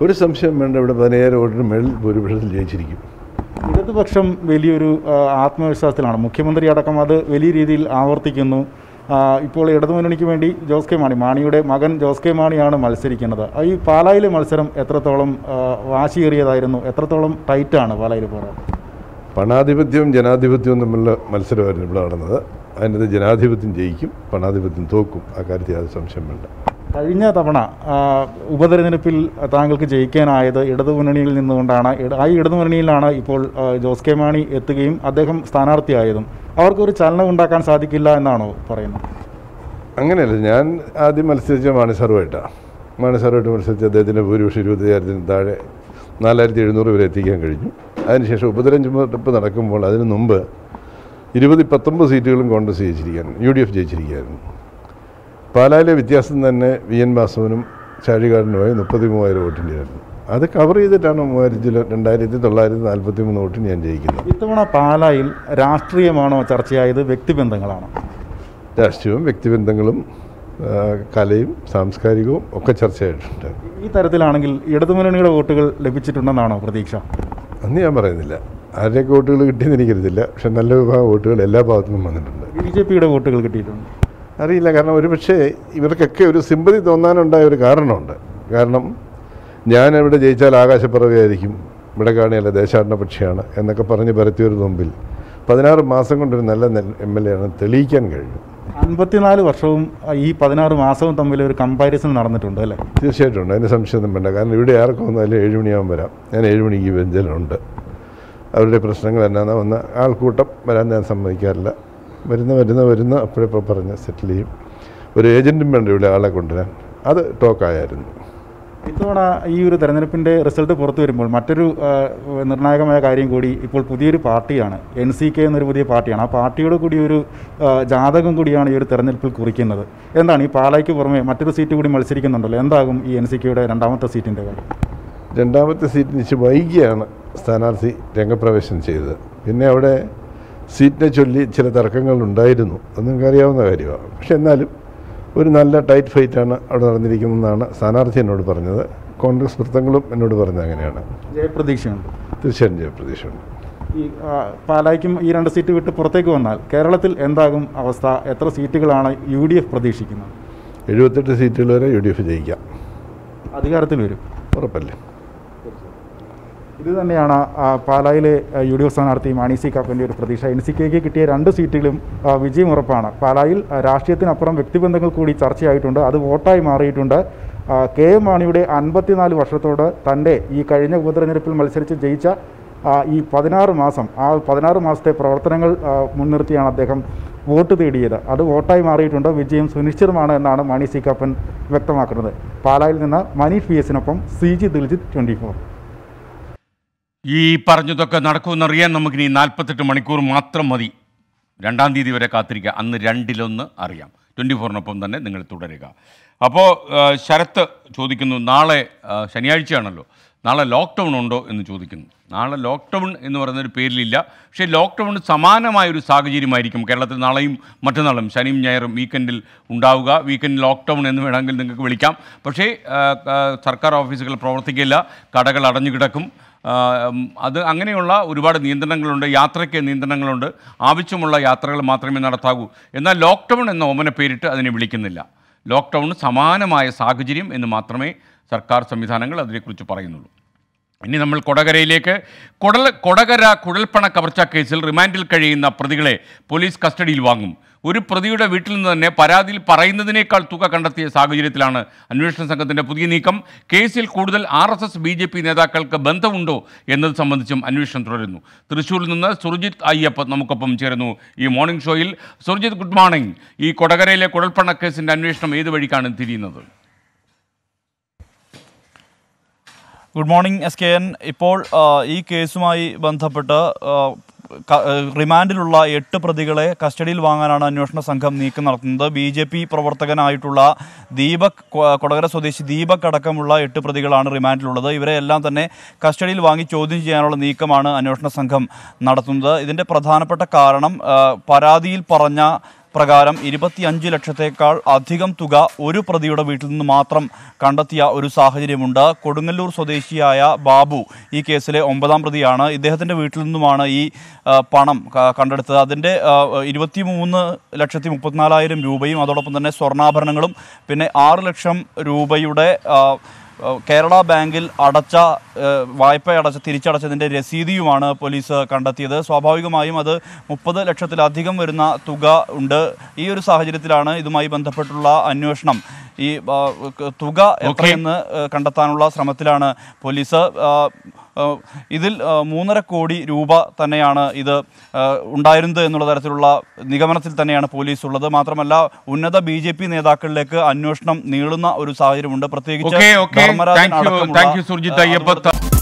ഒരു സംശയം വേണ്ട ഇവിടെ പതിനേഴ് വോട്ടിന് മേളിൽ ഭൂരിപക്ഷത്തിൽ ജയിച്ചിരിക്കും ഇടതുപക്ഷം വലിയൊരു ആത്മവിശ്വാസത്തിലാണ് മുഖ്യമന്ത്രി അടക്കം അത് വലിയ രീതിയിൽ ആവർത്തിക്കുന്നു ഇപ്പോൾ ഇടതുമുന്നണിക്ക് വേണ്ടി ജോസ് കെ മാണി മാണിയുടെ മകൻ ജോസ് കെ മാണിയാണ് മത്സരിക്കുന്നത് ഈ പാലായിലെ മത്സരം എത്രത്തോളം വാശിയേറിയതായിരുന്നു എത്രത്തോളം ടൈറ്റാണ് പാലായിൽ പോരാട്ടം പണാധിപത്യവും ജനാധിപത്യവും തമ്മിലുള്ള മത്സരമായിരുന്നു ഇവിടെ നടന്നത് അതിനകത്ത് ജനാധിപത്യം ജയിക്കും പണാധിപത്യം തോക്കും ആ കാര്യത്തിൽ അത് സംശയം വേണ്ട കഴിഞ്ഞ തവണ ഉപതെരഞ്ഞെടുപ്പിൽ താങ്കൾക്ക് ജയിക്കാനായത് ഇടതു മുന്നണിയിൽ നിന്നുകൊണ്ടാണ് ആ ഇടതു മുന്നണിയിലാണ് ഇപ്പോൾ ജോസ് കെ മാണി എത്തുകയും അദ്ദേഹം സ്ഥാനാർത്ഥിയായതും അവർക്കൊരു ചലനം ഉണ്ടാക്കാൻ സാധിക്കില്ല എന്നാണോ പറയുന്നത് അങ്ങനെയല്ല ഞാൻ ആദ്യം മത്സരിച്ച മാണി സാറുമായിട്ടാണ് മാണി സാറുമായിട്ട് മത്സരിച്ച് അദ്ദേഹത്തിൻ്റെ ഭൂരിപക്ഷം ഇരുപത്തയ്യായിരത്തിന് താഴെ നാലായിരത്തി എഴുന്നൂറ് വരെ എത്തിക്കാൻ കഴിഞ്ഞു അതിനുശേഷം ഉപതിരം ചുമതലപ്പ് നടക്കുമ്പോൾ അതിന് മുമ്പ് ഇരുപത് പത്തൊമ്പത് സീറ്റുകളും കോൺഗ്രസ് ജയിച്ചിരിക്കുകയാണ് യു ഡി എഫ് ജയിച്ചിരിക്കുകയായിരുന്നു പാലായിലെ വ്യത്യാസം തന്നെ വി എൻ വാസവനും ചാഴികാടനുമായി മുപ്പത്തി മൂവായിരം വോട്ടിൻ്റെയായിരുന്നു അത് കവർ ചെയ്തിട്ടാണ് മൂവായിരത്തി രണ്ടായിരത്തി തൊള്ളായിരത്തി നാൽപ്പത്തി മൂന്ന് വോട്ടിന് ഞാൻ ജയിക്കുന്നത് ഇത്തവണ പാലായിൽ രാഷ്ട്രീയമാണോ ചർച്ചയായത് വ്യക്തിബന്ധങ്ങളാണോ രാഷ്ട്രീയവും വ്യക്തിബന്ധങ്ങളും കലയും സാംസ്കാരികവും ഒക്കെ ചർച്ചയായിട്ടുണ്ട് ഈ തരത്തിലാണെങ്കിൽ ഇടതുമുന്നണിയുടെ വോട്ടുകൾ ലഭിച്ചിട്ടുണ്ടെന്നാണോ പ്രതീക്ഷ അന്ന് ഞാൻ പറയുന്നില്ല ആരുടെയൊക്കെ വോട്ടുകൾ കിട്ടിയെന്ന് എനിക്കറിയത്തില്ല പക്ഷെ നല്ല വിഭാഗം വോട്ടുകൾ എല്ലാ ഭാഗത്തു നിന്നും വന്നിട്ടുണ്ട് ബി ജെ പിയുടെ വോട്ടുകൾ കിട്ടിയിട്ടുണ്ട് അറിയില്ല കാരണം പക്ഷേ ഇവർക്കൊക്കെ ഒരു സിമ്പതി തോന്നാനുണ്ടായ ഒരു കാരണമുണ്ട് കാരണം ഞാൻ ഇവിടെ ജയിച്ചാൽ ആകാശപ്പറവയായിരിക്കും ഇവിടെ കാണിയല്ല ദേശാടന പക്ഷിയാണ് എന്നൊക്കെ പറഞ്ഞ് പരത്തിയൊരു മുമ്പിൽ പതിനാറ് മാസം കൊണ്ടൊരു നല്ല എം എൽ എ ആണ് തെളിയിക്കാൻ കഴിയും അൻപത്തിനാല് വർഷവും ഈ പതിനാറ് മാസവും തമ്മിൽ ഒരു കമ്പാരിസൺ നടന്നിട്ടുണ്ട് അല്ലേ തീർച്ചയായിട്ടും ഉണ്ട് അതിന് സംശയമൊന്നും വേണ്ട കാരണം ഇവിടെ ആർക്കും വന്നാലും ഏഴ് മണിയാകുമ്പോൾ വരാം ഞാൻ ഏഴ് മണിക്ക് വ്യഞ്ജനുണ്ട് അവരുടെ പ്രശ്നങ്ങൾ എന്നാന്ന് വന്ന ആൾക്കൂട്ടം വരാൻ ഞാൻ സമ്മതിക്കാറില്ല വരുന്ന വരുന്ന വരുന്ന അപ്പോഴപ്പോൾ പറഞ്ഞ് സെറ്റിൽ ചെയ്യും ഒരു ഏജൻറ്റും വേണ്ട ഇവിടെ ആളെ കൊണ്ടുവരാൻ അത് ടോക്കായായിരുന്നു ഇത്തവണ ഈ ഒരു തെരഞ്ഞെടുപ്പിൻ്റെ റിസൾട്ട് പുറത്തു വരുമ്പോൾ മറ്റൊരു നിർണായകമായ കാര്യം കൂടി ഇപ്പോൾ പുതിയൊരു പാർട്ടിയാണ് എൻ സി കെ എന്നൊരു പുതിയ പാർട്ടിയാണ് ആ പാർട്ടിയോട് കൂടി ഒരു ജാതകം കൂടിയാണ് ഈ ഒരു തെരഞ്ഞെടുപ്പിൽ കുറിക്കുന്നത് എന്താണ് ഈ പാലയ്ക്ക് പുറമെ മറ്റൊരു സീറ്റ് കൂടി മത്സരിക്കുന്നുണ്ടല്ലോ എന്താകും ഈ എൻ സി കെയുടെ രണ്ടാമത്തെ സീറ്റിൻ്റെ കാര്യം രണ്ടാമത്തെ സീറ്റ് നിശ്ചയം വൈകിയാണ് സ്ഥാനാർത്ഥി രംഗപ്രവേശനം ചെയ്തത് പിന്നെ അവിടെ സീറ്റിനെ ചൊല്ലി ചില തർക്കങ്ങളുണ്ടായിരുന്നു അത് അറിയാവുന്ന കാര്യമാണ് പക്ഷെ എന്നാലും ഒരു നല്ല ടൈറ്റ് ഫൈറ്റാണ് അവിടെ നടന്നിരിക്കുന്നതെന്നാണ് സ്ഥാനാർത്ഥി എന്നോട് പറഞ്ഞത് കോൺഗ്രസ് വൃത്തങ്ങളും എന്നോട് പറഞ്ഞത് അങ്ങനെയാണ് ജയപ്രതീക്ഷയുണ്ട് തീർച്ചയായും ജയപ്രതീക്ഷയുണ്ട് ഈ പാലായ്ക്കും ഈ രണ്ട് സീറ്റ് വിട്ട് പുറത്തേക്ക് വന്നാൽ കേരളത്തിൽ എന്താകും അവസ്ഥ എത്ര സീറ്റുകളാണ് യു ഡി എഫ് പ്രതീക്ഷിക്കുന്നത് എഴുപത്തെട്ട് സീറ്റുകൾ വരെ യു ഡി എഫ് ജയിക്കാം അധികാരത്തിൽ വരും ഉറപ്പല്ലേ ഇത് തന്നെയാണ് പാലായിലെ യു ഡി എഫ് സ്ഥാനാർത്ഥി മാണി സി കാപ്പൻ്റെ ഒരു പ്രതീക്ഷ എൻ സി കെക്ക് കിട്ടിയ രണ്ട് സീറ്റുകളും വിജയം ഉറപ്പാണ് പാലായിൽ രാഷ്ട്രീയത്തിനപ്പുറം വ്യക്തിബന്ധങ്ങൾ കൂടി ചർച്ചയായിട്ടുണ്ട് അത് വോട്ടായി മാറിയിട്ടുണ്ട് കെ എം മാണിയുടെ അൻപത്തിനാല് വർഷത്തോട് തൻ്റെ ഈ കഴിഞ്ഞ ഉപതെരഞ്ഞെടുപ്പിൽ മത്സരിച്ച് ജയിച്ച ഈ പതിനാറ് മാസം ആ പതിനാറ് മാസത്തെ പ്രവർത്തനങ്ങൾ മുൻനിർത്തിയാണ് അദ്ദേഹം വോട്ട് തേടിയത് അത് വോട്ടായി മാറിയിട്ടുണ്ട് വിജയം സുനിശ്ചിതമാണ് എന്നാണ് മാണി സി കാപ്പൻ വ്യക്തമാക്കുന്നത് പാലായിൽ നിന്ന് മനീഷ് വി എസിനൊപ്പം സി ജി ദിൽജിത്ത് ട്വൻറ്റി ഈ പറഞ്ഞതൊക്കെ നടക്കുമെന്നറിയാൻ ഈ നാൽപ്പത്തെട്ട് മണിക്കൂർ മാത്രം മതി രണ്ടാം തീയതി വരെ കാത്തിരിക്കുക അന്ന് രണ്ടിലൊന്ന് അറിയാം ട്വൻറ്റി ഫോറിനൊപ്പം തന്നെ നിങ്ങൾ തുടരുക അപ്പോൾ ശരത്ത് ചോദിക്കുന്നു നാളെ ശനിയാഴ്ചയാണല്ലോ നാളെ ലോക്ക്ഡൗൺ ഉണ്ടോ എന്ന് ചോദിക്കുന്നു നാളെ ലോക്ക്ഡൗൺ എന്ന് പറയുന്നൊരു പേരിലില്ല പക്ഷേ ലോക്ക്ഡൗൺ സമാനമായൊരു സാഹചര്യമായിരിക്കും കേരളത്തിൽ നാളെയും മറ്റന്നാളും ശനിയും ഞായറും വീക്കെൻഡിൽ ഉണ്ടാവുക വീക്കെൻഡ് ലോക്ക്ഡൗൺ എന്ന് വേണമെങ്കിൽ നിങ്ങൾക്ക് വിളിക്കാം പക്ഷേ സർക്കാർ ഓഫീസുകൾ പ്രവർത്തിക്കില്ല കടകൾ അടഞ്ഞു കിടക്കും അത് അങ്ങനെയുള്ള ഒരുപാട് നിയന്ത്രണങ്ങളുണ്ട് യാത്രയ്ക്ക് നിയന്ത്രണങ്ങളുണ്ട് ആവശ്യമുള്ള യാത്രകൾ മാത്രമേ നടത്താകൂ എന്നാൽ ലോക്ക്ഡൗൺ എന്ന ഓമന പേരിട്ട് അതിനെ വിളിക്കുന്നില്ല ലോക്ക്ഡൗൺ സമാനമായ സാഹചര്യം എന്ന് മാത്രമേ സർക്കാർ സംവിധാനങ്ങൾ അതിനെക്കുറിച്ച് പറയുന്നുള്ളൂ ഇനി നമ്മൾ കൊടകരയിലേക്ക് കൊടൽ കൊടകര കുഴൽപ്പണ കവർച്ചാ കേസിൽ റിമാൻഡിൽ കഴിയുന്ന പ്രതികളെ പോലീസ് കസ്റ്റഡിയിൽ വാങ്ങും ഒരു പ്രതിയുടെ വീട്ടിൽ നിന്ന് തന്നെ പരാതിയിൽ പറയുന്നതിനേക്കാൾ തുക കണ്ടെത്തിയ സാഹചര്യത്തിലാണ് അന്വേഷണ സംഘത്തിൻ്റെ പുതിയ നീക്കം കേസിൽ കൂടുതൽ R S S B J P നേതാക്കൾക്ക് ബന്ധമുണ്ടോ എന്നത് സംബന്ധിച്ചും അന്വേഷണം തുടരുന്നു തൃശ്ശൂരിൽ നിന്ന് സുർജിത് അയ്യപ്പ നമുക്കൊപ്പം ചേരുന്നു ഈ മോർണിംഗ് ഷോയിൽ സുർജിത് ഗുഡ് മോർണിംഗ് ഈ കൊടകരയിലെ കുഴൽപ്പണ കേസിൻ്റെ അന്വേഷണം ഏത് വഴിക്കാണ് തിരിയുന്നത് good morning S K N ഇപ്പോൾ ഈ കേസുമായി ബന്ധപ്പെട്ട് റിമാൻഡിലുള്ള എട്ട് പ്രതികളെ കസ്റ്റഡിയിൽ വാങ്ങാനാണ് അന്വേഷണ സംഘം നീക്കം നടത്തുന്നത് ബി ജെ പി പ്രവർത്തകനായിട്ടുള്ള ദീപക് കൊടകര സ്വദേശി ദീപക് അടക്കമുള്ള എട്ട് പ്രതികളാണ് റിമാൻഡിലുള്ളത് ഇവരെ എല്ലാം തന്നെ കസ്റ്റഡിയിൽ വാങ്ങി ചോദ്യം ചെയ്യാനുള്ള നീക്കമാണ് അന്വേഷണ സംഘം നടത്തുന്നത് ഇതിൻ്റെ പ്രധാനപ്പെട്ട കാരണം പരാതിയിൽ പറഞ്ഞ പ്രകാരം ഇരുപത്തിയഞ്ച് ലക്ഷത്തേക്കാൾ അധികം തുക ഒരു പ്രതിയുടെ വീട്ടിൽ നിന്ന് മാത്രം കണ്ടെത്തിയ ഒരു സാഹചര്യമുണ്ട് കൊടുങ്ങല്ലൂർ സ്വദേശിയായ ബാബു ഈ കേസിലെ ഒമ്പതാം പ്രതിയാണ് ഇദ്ദേഹത്തിൻ്റെ വീട്ടിൽ നിന്നുമാണ് ഈ പണം കണ്ടെടുത്തത് അതിൻ്റെ ഇരുപത്തി മൂന്ന് ലക്ഷത്തി മുപ്പത്തിനാലായിരം രൂപയും അതോടൊപ്പം തന്നെ സ്വർണ്ണാഭരണങ്ങളും പിന്നെ ആറ് ലക്ഷം രൂപയുടെ കേരള ബാങ്കിൽ അടച്ച വായ്പ അടച്ച തിരിച്ചടച്ചതിൻ്റെ രസീതിയുമാണ് പോലീസ് കണ്ടെത്തിയത് സ്വാഭാവികമായും അത് മുപ്പത് ലക്ഷത്തിലധികം വരുന്ന തുക ഉണ്ട് ഈ ഒരു സാഹചര്യത്തിലാണ് ഇതുമായി ബന്ധപ്പെട്ടുള്ള അന്വേഷണം ഈ തുക എത്രയെന്ന് കണ്ടെത്താനുള്ള ശ്രമത്തിലാണ് പോലീസ് ഇതിൽ മൂന്നര കോടി രൂപ തന്നെയാണ് ഇത് ഉണ്ടായിരുന്നത് എന്നുള്ള തരത്തിലുള്ള നിഗമനത്തിൽ തന്നെയാണ് പോലീസ് ഉള്ളത് മാത്രമല്ല ഉന്നത ബി ജെ പി നേതാക്കളിലേക്ക് അന്വേഷണം നീളുന്ന ഒരു സാഹചര്യമുണ്ട് പ്രത്യേകിച്ച് ധർമ്മരാജൻ അടക്കമുള്ള